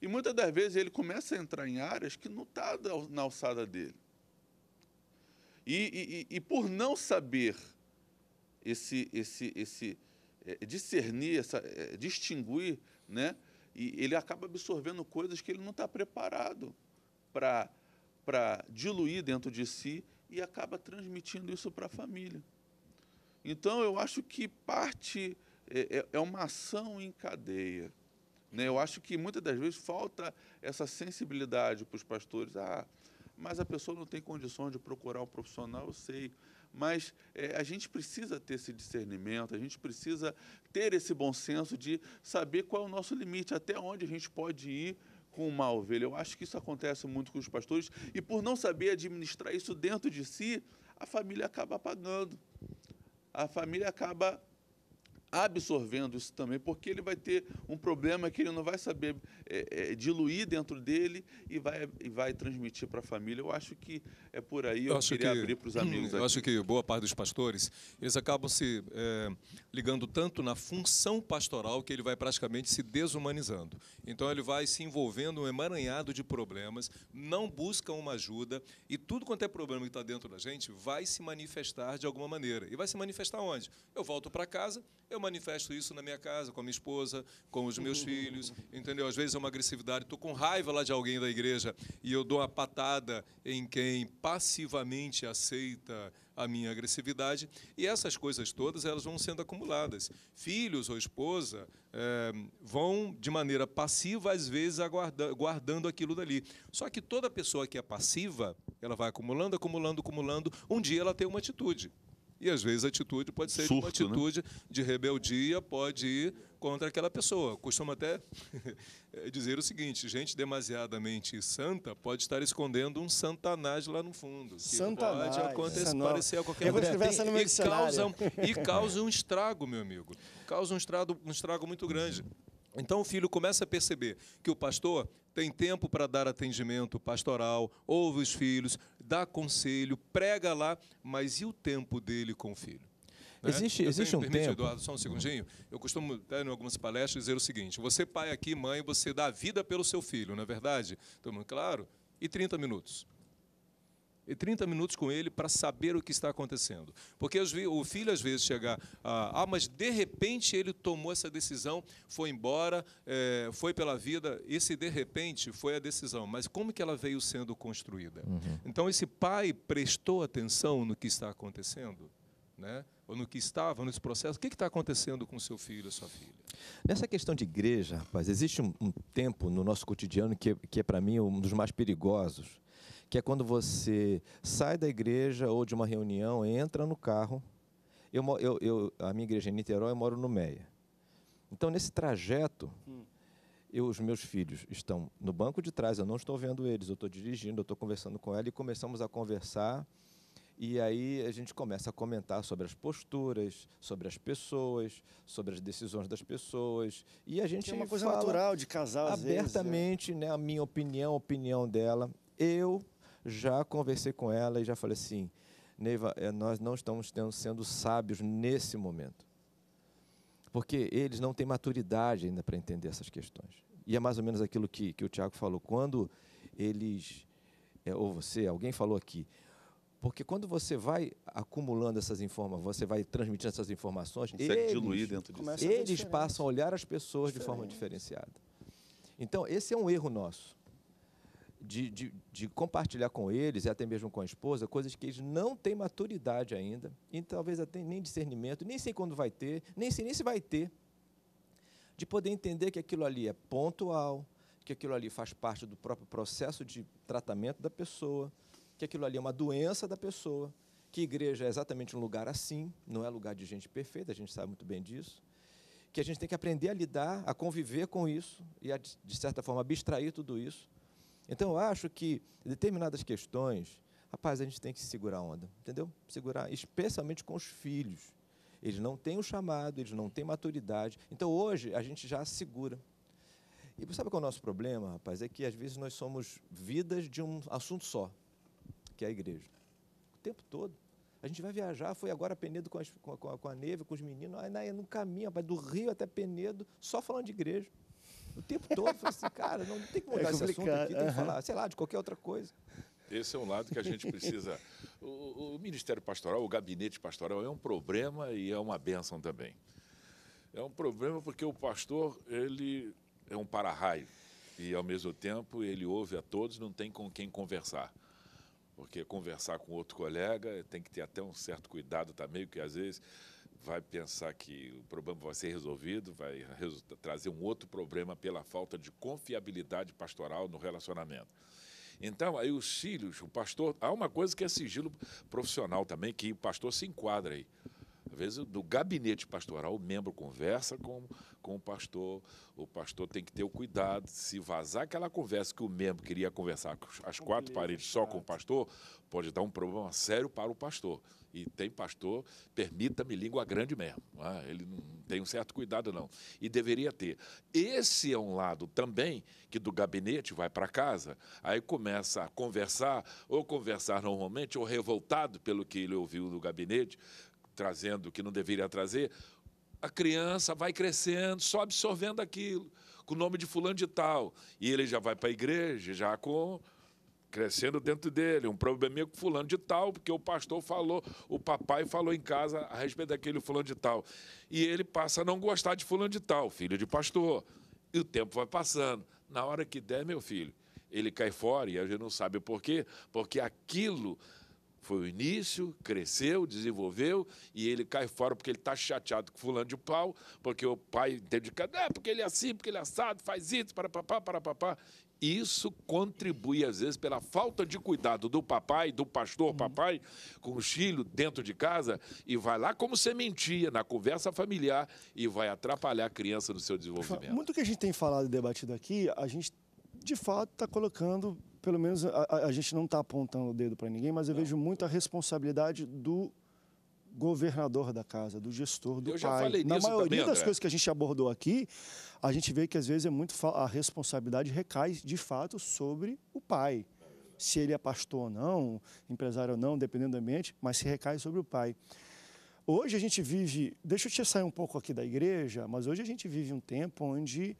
Speaker 2: E muitas das vezes ele começa a entrar em áreas que não está na alçada dele. E, e, e, por não saber esse, esse, esse é, discernir, essa, é, distinguir, né? E ele acaba absorvendo coisas que ele não está preparado para para diluir dentro de si e acaba transmitindo isso para a família. Então eu acho que parte eh, é, é uma ação em cadeia. Né? Eu acho que muitas das vezes falta essa sensibilidade para os pastores. Ah, mas a pessoa não tem condições de procurar um profissional, eu sei. Mas é, a gente precisa ter esse discernimento, a gente precisa ter esse bom senso de saber qual é o nosso limite, até onde a gente pode ir com uma ovelha. Eu acho que isso acontece muito com os pastores e por não saber administrar isso dentro de si, a família acaba pagando. A família acaba absorvendo isso também, porque ele vai ter um problema que ele não vai saber é, é, diluir dentro dele e vai, e vai transmitir para a família. Eu acho que é por aí eu, eu queria que, abrir para os amigos. eu acho
Speaker 3: que boa parte dos pastores, eles acabam se é, ligando tanto na função pastoral que ele vai praticamente se desumanizando. Então ele vai se envolvendo um emaranhado de problemas, não busca uma ajuda e tudo quanto é problema que está dentro da gente vai se manifestar de alguma maneira. E vai se manifestar onde? Eu volto para casa, eu manifesto isso na minha casa, com a minha esposa, com os meus filhos, entendeu? Às vezes é uma agressividade, estou com raiva lá de alguém da igreja e eu dou uma patada em quem passivamente aceita a minha agressividade. E essas coisas todas elas vão sendo acumuladas. Filhos ou esposa é, vão, de maneira passiva, às vezes, aguarda, guardando aquilo dali. Só que toda pessoa que é passiva, ela vai acumulando, acumulando, acumulando. Um dia ela tem uma atitude. E às vezes a atitude pode ser Surto, uma né? atitude né? de rebeldia, pode ir contra aquela pessoa. Costumo até dizer o seguinte: gente demasiadamente santa pode estar escondendo um santanás lá no fundo. Que santanás. Pode acontecer, aparecer é parecer a qualquer essa no meu e, causa, e causa um estrago, meu amigo. Causa um estrago, um estrago muito grande. Então o filho começa a perceber que o pastor tem tempo para dar atendimento pastoral, ouve os filhos, dá conselho, prega lá, mas e o tempo dele com o filho?
Speaker 4: Né? Existe, existe tenho, um permite, tempo.
Speaker 3: Eduardo, só um segundinho. Eu costumo, até, em algumas palestras, dizer o seguinte: você, pai aqui, mãe, você dá a vida pelo seu filho, não é verdade? Todo claro. E 30 minutos e 30 minutos com ele para saber o que está acontecendo. Porque o filho às vezes chega, ah, ah, mas de repente ele tomou essa decisão, foi embora, é, foi pela vida, esse de repente foi a decisão, mas como que ela veio sendo construída? Uhum. Então esse pai prestou atenção no que está acontecendo? Né? ou no que estava nesse processo, o que está acontecendo com seu filho e sua filha?
Speaker 4: Nessa questão de igreja, rapaz, existe um, tempo no nosso cotidiano que, que é para mim um dos mais perigosos, que é quando você sai da igreja ou de uma reunião, entra no carro. Eu, eu, eu a minha igreja é em Niterói, eu moro no Meia. Então, nesse trajeto, hum. eu, os meus filhos estão no banco de trás, eu não estou vendo eles, eu estou dirigindo, eu estou conversando com ela e começamos a conversar. E aí a gente começa a comentar sobre as posturas, sobre as pessoas, sobre as decisões das pessoas. E a gente é uma coisa natural de casal né? abertamente, vezes, né, a minha opinião, a opinião dela. Eu já conversei com ela e já falei assim: Neiva, eh, nós não estamos tendo, sendo sábios nesse momento. Porque eles não têm maturidade ainda para entender essas questões. E é mais ou menos aquilo que, que o Tiago falou. Quando eles, é, ou você, alguém falou aqui, porque quando você vai acumulando essas informações, você vai transmitindo essas informações, Consegue eles, diluir dentro disso. eles passam a olhar as pessoas diferente. de forma diferenciada. Então, esse é um erro nosso de, de, de, compartilhar com eles, e até mesmo com a esposa, coisas que eles não têm maturidade ainda, e talvez até nem discernimento, nem sei quando vai ter, nem sei nem se vai ter, de poder entender que aquilo ali é pontual, que aquilo ali faz parte do próprio processo de tratamento da pessoa, que aquilo ali é uma doença da pessoa, que igreja é exatamente um lugar assim, não é lugar de gente perfeita, a gente sabe muito bem disso, que a gente tem que aprender a lidar, a conviver com isso e a, de certa forma, abstrair tudo isso então eu acho que determinadas questões, rapaz, a gente tem que segurar a onda, entendeu? Segurar, especialmente com os filhos. Eles não têm o chamado, eles não têm maturidade. Então hoje a gente já segura. E sabe qual é o nosso problema, rapaz? É que às vezes nós somos vidas de um assunto só, que é a igreja. O tempo todo. A gente vai viajar, foi agora a Penedo com, as, com, a, com a Neve, com os meninos, aí né, no caminho, rapaz, do Rio até Penedo, só falando de igreja. O tempo todo, falei assim, cara, não, tem que é mudar é esse assunto aqui, tem que falar, sei lá, de qualquer outra
Speaker 5: coisa. Esse é um lado que a gente precisa. O, o, Ministério Pastoral, o Gabinete Pastoral, é um problema e é uma bênção também. É um problema porque o pastor, ele é um para-raio e, ao mesmo tempo, ele ouve a todos, não tem com quem conversar. Porque conversar com outro colega tem que ter até um certo cuidado também, porque às vezes vai pensar que o problema vai ser resolvido, vai trazer um outro problema pela falta de confiabilidade pastoral no relacionamento. Então, aí os filhos, o pastor, há uma coisa que é sigilo profissional também, que o pastor se enquadra aí. Às vezes, do gabinete pastoral, o membro conversa com, com o pastor, o pastor tem que ter o cuidado, se vazar aquela conversa que o membro queria conversar as quatro paredes só com o pastor, pode dar um problema sério para o pastor. E tem pastor, permita-me, língua grande mesmo. Ah, ele não tem um certo cuidado, não. E deveria ter. Esse é um lado também que do gabinete vai para casa, aí começa a conversar, ou conversar normalmente, ou revoltado pelo que ele ouviu do gabinete, trazendo o que não deveria trazer, a criança vai crescendo, só absorvendo aquilo, com o nome de fulano de tal. E ele já vai para a igreja, já com crescendo dentro dele, um probleminha com fulano de tal, porque o pastor falou, o papai falou em casa a respeito daquele fulano de tal. E ele passa a não gostar de fulano de tal, filho de pastor. E o tempo vai passando. Na hora que der, meu filho, ele cai fora e a gente não sabe por quê, porque aquilo foi o início, cresceu, desenvolveu e ele cai fora porque ele está chateado com fulano de pau, porque o pai entende de é porque ele é assim, porque ele é assado, faz isso, para papá, para papá. Isso contribui, às vezes, pela falta de cuidado do papai, do pastor uhum. papai, com o filho dentro de casa, e vai lá como sementia na conversa familiar e vai atrapalhar a criança no seu desenvolvimento. Muito
Speaker 1: que a gente tem falado e debatido aqui, a gente de fato está colocando pelo menos a, a gente não está apontando o dedo para ninguém, mas eu não. vejo muita responsabilidade do governador da casa, do gestor, do eu pai. Na maioria também, das coisas que a gente abordou aqui, a gente vê que às vezes é muito a responsabilidade recai de fato sobre o pai. Se ele é pastor ou não, empresário ou não, dependendo do ambiente, mas se recai sobre o pai. Hoje a gente vive, deixa eu te sair um pouco aqui da igreja, mas hoje a gente vive um tempo onde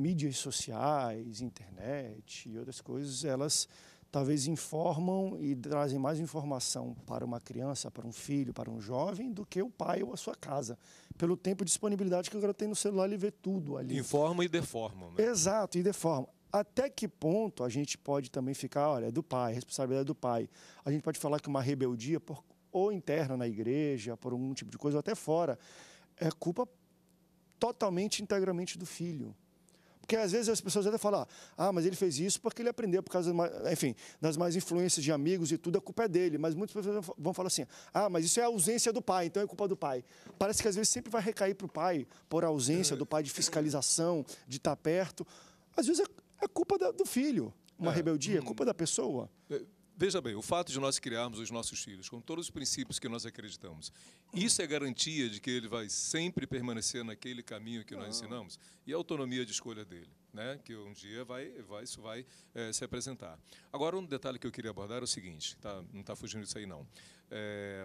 Speaker 1: mídias sociais, internet e outras coisas, elas talvez informam e trazem mais informação para uma criança, para um filho, para um jovem, do que o pai ou a sua casa. Pelo tempo de disponibilidade que o cara tem no celular, ele vê tudo ali.
Speaker 3: Informa e deforma, né?
Speaker 1: Exato, e deforma. Até que ponto a gente pode também ficar, olha, é do pai, responsabilidade é do pai. A gente pode falar que uma rebeldia, por, ou interna na igreja, por algum tipo de coisa, ou até fora, é culpa totalmente, integralmente do filho. Porque às vezes as pessoas até falam, ah, ah, mas ele fez isso porque ele aprendeu por causa, enfim, das mais influências de amigos e tudo, a culpa é dele. Mas muitas pessoas vão falar assim, ah, mas isso é a ausência do pai, então é culpa do pai. Parece que às vezes sempre vai recair para o pai, por ausência do pai de fiscalização, de estar tá perto. Às vezes é, é culpa do filho, uma é. rebeldia, é hum. culpa da pessoa. É
Speaker 3: Veja bem, o fato de nós criarmos os nossos filhos com todos os princípios que nós acreditamos, isso é garantia de que ele vai sempre permanecer naquele caminho que nós ensinamos e a autonomia de escolha dele, né? que um dia vai, vai, isso vai é, se apresentar. Agora, um detalhe que eu queria abordar é o seguinte, tá, não está fugindo disso aí não. É,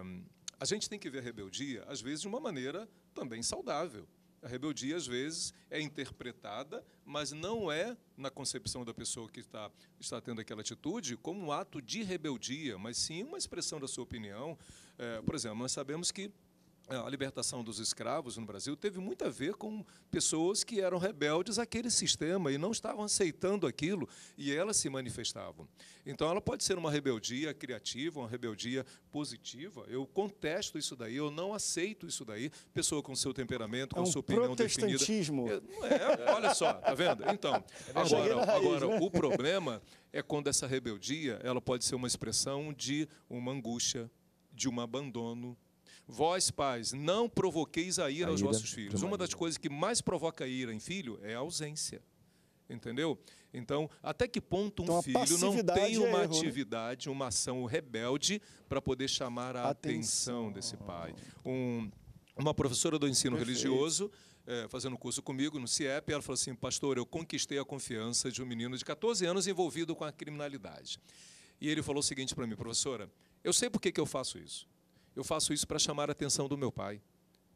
Speaker 3: a gente tem que ver a rebeldia, às vezes, de uma maneira também saudável. A rebeldia, às vezes, é interpretada, mas não é, na concepção da pessoa que está, está tendo aquela atitude, como um ato de rebeldia, mas sim uma expressão da sua opinião. É, por exemplo, nós sabemos que a libertação dos escravos no Brasil teve muito a ver com pessoas que eram rebeldes àquele sistema e não estavam aceitando aquilo e elas se manifestavam. Então, ela pode ser uma rebeldia criativa, uma rebeldia positiva. Eu contesto isso daí, eu não aceito isso daí. Pessoa com seu temperamento, com é um sua opinião protestantismo. definida. É, é olha só, tá vendo? Então, é agora, agora né? o problema é quando essa rebeldia ela pode ser uma expressão de uma angústia, de um abandono Vós, pais, não provoqueis a ira a aos ira vossos filhos. Uma das coisas que mais provoca a ira em filho é a ausência. Entendeu? Então, até que ponto um então, filho não tem é uma é erro, né? atividade, né? uma ação rebelde para poder chamar a atenção, atenção desse pai? Um, uma professora do ensino Perfeito. religioso, é, fazendo curso comigo no CIEP, ela falou assim: Pastor, eu conquistei a confiança de um menino de 14 anos envolvido com a criminalidade. E ele falou o seguinte para mim, professora: Eu sei por que, que eu faço isso. Eu faço isso para chamar a atenção do meu pai.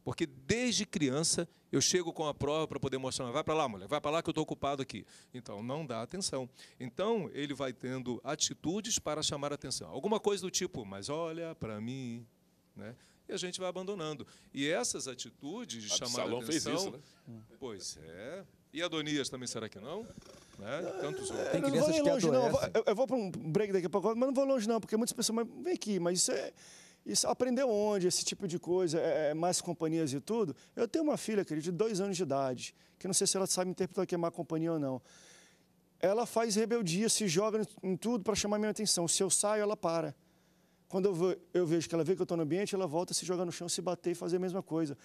Speaker 3: Porque desde criança eu chego com a prova para poder mostrar, vai para lá, mulher, vai para lá que eu estou ocupado aqui. Então, não dá atenção. Então, ele vai tendo atitudes para chamar atenção. Alguma coisa do tipo, mas olha para mim. Né? E a gente vai abandonando. E essas atitudes de ah, chamar atenção. fez isso, né? Pois é. E Adonias também, será que não? Né? Tantos é, outros. Tem crianças não vou longe, que não.
Speaker 1: Eu, eu vou para um break daqui a pouco, mas não vou longe, não, porque muitas pessoas, mas vem aqui, mas isso é isso, aprendeu onde? Esse tipo de coisa, é, é, mais companhias e tudo. Eu tenho uma filha, querido, de dois anos de idade, que não sei se ela sabe interpretar que é má companhia ou não. Ela faz rebeldia, se joga em tudo para chamar minha atenção. Se eu saio, ela para. Quando eu, eu vejo que ela vê que eu estou no ambiente, ela volta, se joga no chão, se bater e fazer a mesma coisa.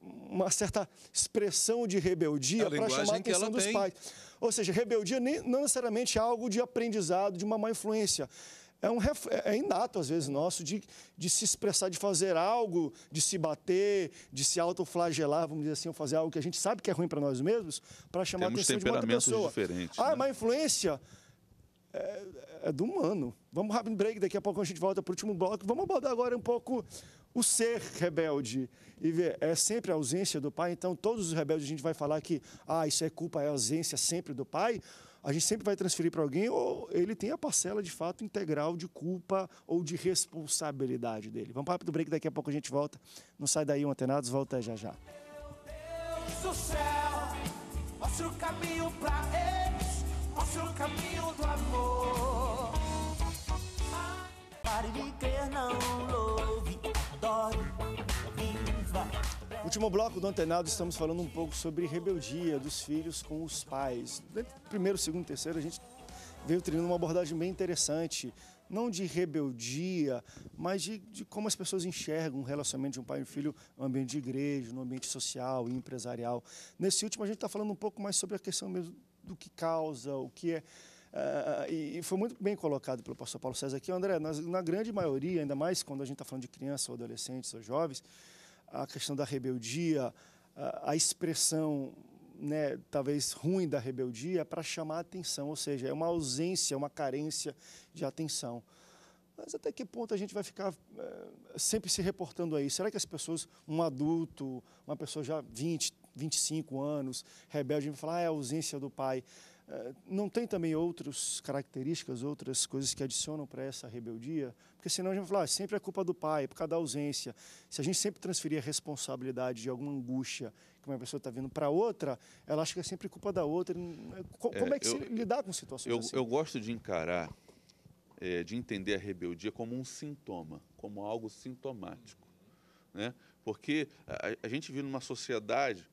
Speaker 1: Uma certa expressão de rebeldia para chamar a atenção dos tem. pais. Ou seja, rebeldia nem, não necessariamente é algo de aprendizado, de uma má influência é, um, é, é inato, às vezes, nosso de, de se expressar, de fazer algo, de se bater, de se autoflagelar, vamos dizer assim, ou fazer algo que a gente sabe que é ruim para nós mesmos, para chamar Temos a atenção de outra pessoa. Diferentes, ah, né? mas a influência é, é, do humano. Vamos rápido break, daqui a pouco a gente volta para o último bloco. Vamos abordar agora um pouco o ser rebelde. E ver, é sempre a ausência do pai, então todos os rebeldes a gente vai falar que ah, isso é culpa, é ausência sempre do pai a gente sempre vai transferir para alguém ou ele tem a parcela de fato integral de culpa ou de responsabilidade dele. Vamos para rápido break, daqui a pouco a gente volta. Não sai daí, um antenados, volta já já. Meu
Speaker 4: Deus do céu, mostra o caminho para eles, mostra o caminho do
Speaker 2: amor. Pare de crer, não louve, dói, viva.
Speaker 1: Último bloco do Antenado, estamos falando um pouco sobre rebeldia dos filhos com os pais. Primeiro, segundo, terceiro, a gente veio treinando uma abordagem bem interessante, não de rebeldia, mas de, de como as pessoas enxergam o relacionamento de um pai e um filho no ambiente de igreja, no ambiente social e empresarial. Nesse último, a gente está falando um pouco mais sobre a questão mesmo do que causa, o que é. Uh, e, foi muito bem colocado pelo pastor Paulo César aqui, André, nós, na grande maioria, ainda mais quando a gente está falando de crianças ou adolescentes ou jovens, a questão da rebeldia, a, expressão né, talvez ruim da rebeldia para chamar a atenção, ou seja, é uma ausência, é uma carência de atenção. Mas até que ponto a gente vai ficar é, sempre se reportando aí? Será que as pessoas, um adulto, uma pessoa já 20, 25 anos, rebelde, vai falar, ah, é a ausência do pai. Eh, não tem também outras características, outras coisas que adicionam para essa rebeldia? Porque senão a gente vai falar, ah, sempre é culpa do pai, é por causa da ausência. Se a gente sempre transferir a responsabilidade de alguma angústia que uma pessoa está vindo para outra, ela acha que é sempre culpa da outra. Hum, eh, como é, é que eu, se lidar com situações eu, assim? Eu
Speaker 2: gosto de encarar, é, de entender a rebeldia como um sintoma, como algo sintomático. Né? Porque a, a gente vive numa sociedade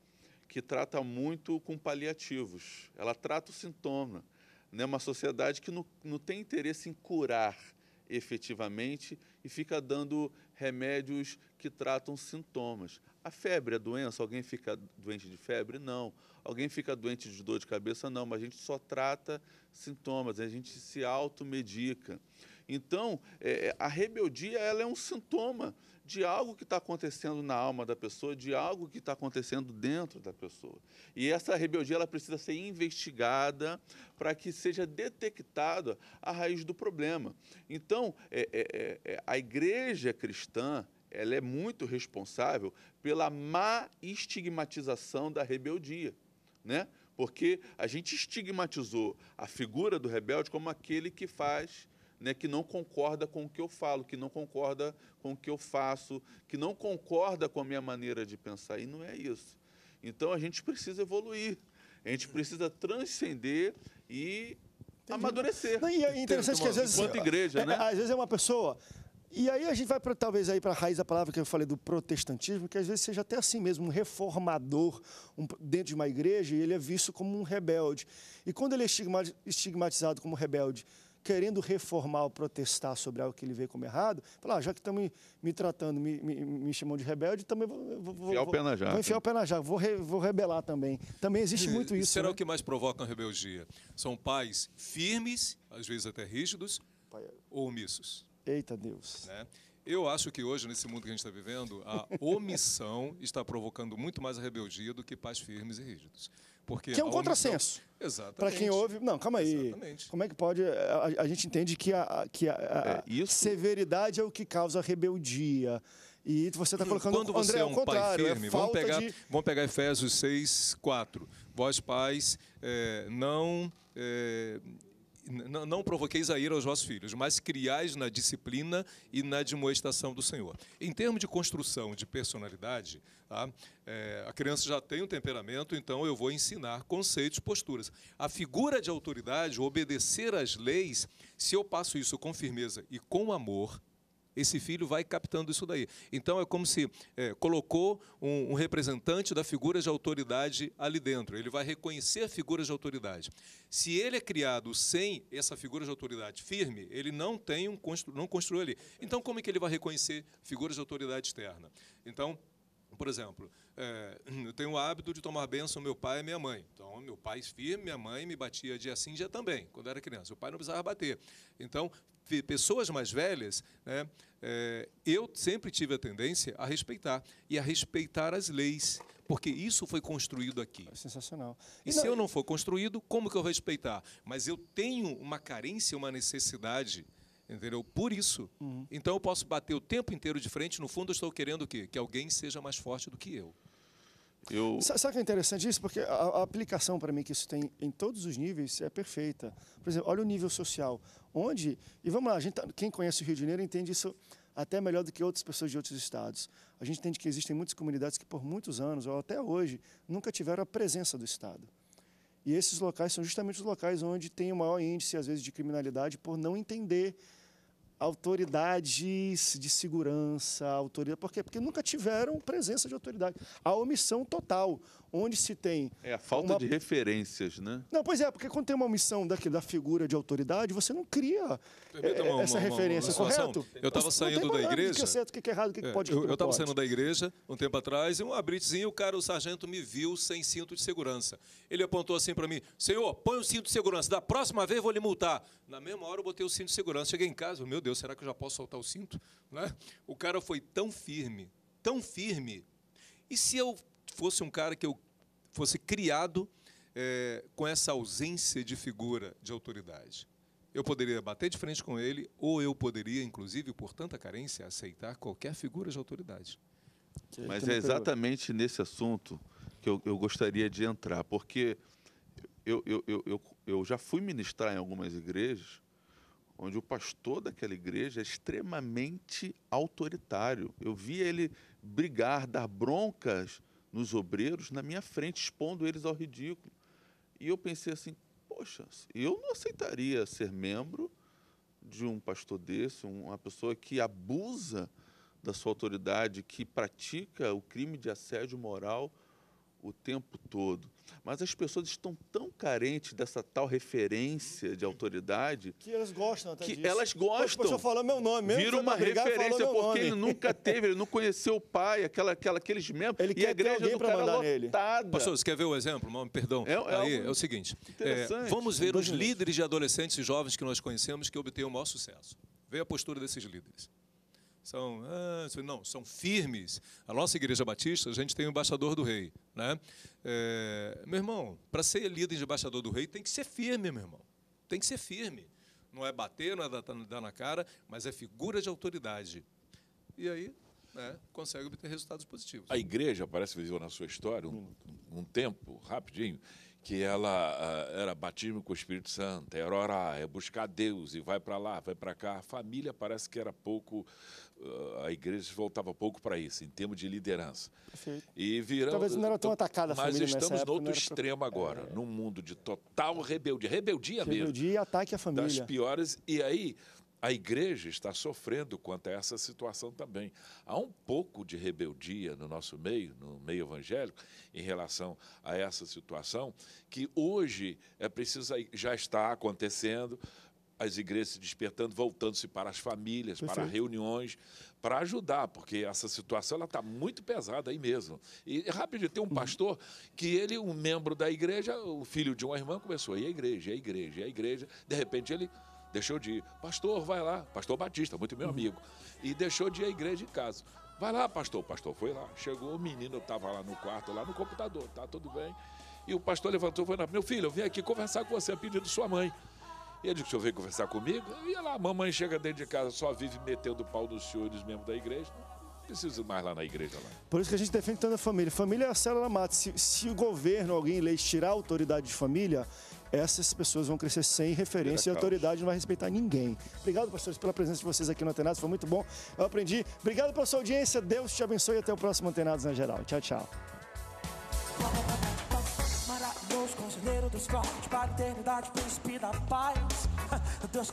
Speaker 2: que trata muito com paliativos. Ela trata o sintoma. Né? Uma sociedade que não, não tem interesse em curar efetivamente e fica dando remédios que tratam sintomas. A febre é doença? Alguém fica doente de febre? Não. Alguém fica doente de dor de cabeça? Não. Mas a gente só trata sintomas, a gente se automedica. medica então, é, a rebeldia ela é um sintoma de algo que está acontecendo na alma da pessoa, de algo que está acontecendo dentro da pessoa. E essa rebeldia ela precisa ser investigada para que seja detectada a raiz do problema. Então, é é, é, é, a igreja cristã ela é muito responsável pela má estigmatização da rebeldia. Né? Porque a gente estigmatizou a figura do rebelde como aquele que faz né, que não concorda com o que eu falo, que não concorda com o que eu faço, que não concorda com a minha maneira de pensar. E não é isso. Então a gente precisa evoluir, a gente precisa transcender e Entendi. amadurecer. Não, e
Speaker 1: é interessante que às vezes. Enquanto igreja, é, né? É, às vezes é uma pessoa. E aí a gente vai para talvez aí para a raiz da palavra que eu falei do protestantismo, que às vezes seja até assim mesmo, um reformador um, dentro de uma igreja e ele é visto como um rebelde. E quando ele é estigmatizado como rebelde, querendo reformar ou protestar sobre algo que ele vê como errado, falar, ah, já que estão me, me, tratando, me, me, me, chamam de rebelde, também vou, vou, vou, enfiar, o pé vou enfiar o pé na jaca, vou, re, vou rebelar também. Também existe muito isso. Será né? o
Speaker 3: que mais provoca a rebeldia? São pais firmes, às vezes até rígidos, Pai... É. ou omissos? Eita Deus. Né? Eu acho que hoje, nesse mundo que a gente está vivendo, a omissão está provocando muito mais a rebeldia do que pais firmes e rígidos.
Speaker 1: Porque que é um contrassenso. Não... Exatamente. Para quem ouve, não, calma aí. Exatamente. Como é que pode? A, a gente entende que a, que a, a é, severidade é o que causa rebeldia. E você está colocando Quando você André, é um pai é firme, é vamos, pegar, de...
Speaker 3: vamos pegar Efésios 6, 4. Vós, pais, é, não é, não provoqueis a ira aos vossos filhos, mas criais na disciplina e na demonstração do Senhor. Em termos de construção de personalidade, tá? é, a criança já tem um temperamento, então eu vou ensinar conceitos, posturas. A figura de autoridade, obedecer às leis, se eu passo isso com firmeza e com amor, esse filho vai captando isso daí. Então é como se é, colocou um, um, representante da figura de autoridade ali dentro. Ele vai reconhecer figuras de autoridade. Se ele é criado sem essa figura de autoridade firme, ele não tem um não construiu ali. Então como é que ele vai reconhecer figuras de autoridade externa? Então por exemplo, é, eu tenho o hábito de tomar benção meu pai e minha mãe. Então, meu pai é firme, minha mãe me batia dia sim, dia também, quando era criança. O pai não precisava bater. Então, pessoas mais velhas, né, é, eu sempre tive a tendência a respeitar e a respeitar as leis, porque isso foi construído aqui. É
Speaker 1: sensacional. E, e não, se eu
Speaker 3: não for construído, como que eu vou respeitar? Mas eu tenho uma carência, uma necessidade Entendeu? Por isso. Uhum. Então eu posso bater o tempo inteiro de frente, no fundo eu estou querendo o quê? Que alguém seja mais forte do que eu. eu...
Speaker 1: Sabe o que é interessante isso? Porque a, a aplicação para mim que isso tem em todos os níveis é perfeita. Por exemplo, olha o nível social. Onde, e vamos lá, gente, tá, quem conhece o Rio de Janeiro entende isso até melhor do que outras pessoas de outros estados. A gente entende que existem muitas comunidades que por muitos anos, ou até hoje, nunca tiveram a presença do Estado. E esses locais são justamente os locais onde tem o maior índice, às vezes, de criminalidade por não entender autoridades de segurança, autoridade. Por quê? Porque nunca tiveram presença de autoridade. A omissão total onde se tem. É a falta uma... de
Speaker 2: referências, né?
Speaker 1: Não, pois é, porque quando tem uma omissão da, da figura de autoridade, você não cria é, é, uma, essa uma, referência, correto? Eu estava saindo da igreja. Que é certo, o que é, é errado, o que, é, que pode Eu
Speaker 3: estava saindo da igreja um tempo atrás, e um abritezinho, o cara, o sargento, me viu sem cinto de segurança. Ele apontou assim para mim: Senhor, põe o cinto de segurança, da próxima vez vou lhe multar. Na mesma hora eu botei o cinto de segurança. Cheguei em casa, meu Deus, será que eu já posso soltar o cinto? Né? O cara foi tão firme, tão firme. E se eu fosse um cara que eu fosse criado é, com essa ausência de figura de autoridade. Eu poderia bater de frente com ele, ou eu poderia, inclusive, por tanta carência, aceitar qualquer figura de autoridade. Mas é exatamente
Speaker 2: nesse assunto que eu, eu gostaria de entrar, porque eu, eu, eu, eu, já fui ministrar em algumas igrejas onde o pastor daquela igreja é extremamente autoritário. Eu via ele brigar, dar broncas nos obreiros na minha frente, expondo eles ao ridículo. E eu pensei assim, poxa, eu não aceitaria ser membro de um pastor desse, uma pessoa que abusa da sua autoridade, que pratica o crime de assédio moral o tempo todo. Mas as pessoas estão tão carentes dessa tal referência de autoridade.
Speaker 1: Que elas gostam até que disso. Elas gostam. Poxa, falou meu nome mesmo. Vira uma brigar, referência, porque ele nunca
Speaker 2: teve, ele não conheceu o pai, aquela, aquela, aqueles membros. Ele e a igreja é do cara mandar nele.
Speaker 3: Pastor, você quer ver o um exemplo? Perdão. É, é, Aí, é o seguinte: é, vamos ver os líderes de adolescentes e jovens que nós conhecemos que obtêm o maior sucesso. Vê a postura desses líderes são, ah, não, são firmes. A nossa Igreja Batista, a gente tem o embaixador do rei. Né? É, meu irmão, para ser líder de embaixador do rei, tem que ser firme, meu irmão. Tem que ser firme. Não é bater, não é dar na cara, mas é figura de autoridade. E aí, né, consegue obter resultados positivos. A igreja,
Speaker 5: parece que na sua história um, um tempo, rapidinho, que ela uh, era batismo com o Espírito Santo, era é orar, é buscar Deus e vai para lá, vai para cá. A família parece que era pouco, uh, a igreja voltava pouco para isso, em termos de liderança. Perfeito. E viramos, Talvez não era tão
Speaker 1: atacada a mas família Mas estamos no outro
Speaker 5: extremo agora, é... num mundo de total rebeldia, rebeldia, rebeldia mesmo.
Speaker 1: Rebeldia e ataque à família. Das
Speaker 5: piores, e aí a igreja está sofrendo quanto a essa situação também. Há um pouco de rebeldia no nosso meio, no meio evangélico, em relação a essa situação, que hoje é precisa, já está acontecendo, as igrejas se despertando, voltando-se para as famílias, Perfeito. para é. reuniões, para ajudar, porque essa situação ela está muito pesada aí mesmo. E rápido, tem um uhum. pastor que ele, um membro da igreja, o filho de uma irmã, começou a ir à igreja, à igreja, à igreja, de repente ele deixou de ir. Pastor, vai lá. Pastor Batista, muito meu uhum. amigo. E deixou de ir à igreja em casa. Vai lá, pastor. O pastor foi lá. Chegou o menino, estava lá no quarto, lá no computador. Tá tudo bem. E o pastor levantou e falou: Meu filho, eu vim aqui conversar com você a pedido de sua mãe. E ele disse: O senhor veio conversar comigo? e lá, a mamãe chega dentro de casa, só vive metendo pau nos senhores mesmo da igreja. Não preciso mais lá na igreja. lá.
Speaker 1: Por isso que a gente defende tanto a família. Família é a célula mata. Se, se o governo, alguém em tirar a autoridade de família, essas pessoas vão crescer sem referência e a autoridade não vai respeitar ninguém. Obrigado, pastores, pela presença de vocês aqui no Antenados, foi muito bom, eu aprendi. Obrigado pela sua audiência, Deus te abençoe e até o próximo Antenados na Geral. Tchau, tchau.
Speaker 5: Maravilhoso, conselheiro dos príncipe da paz. Deus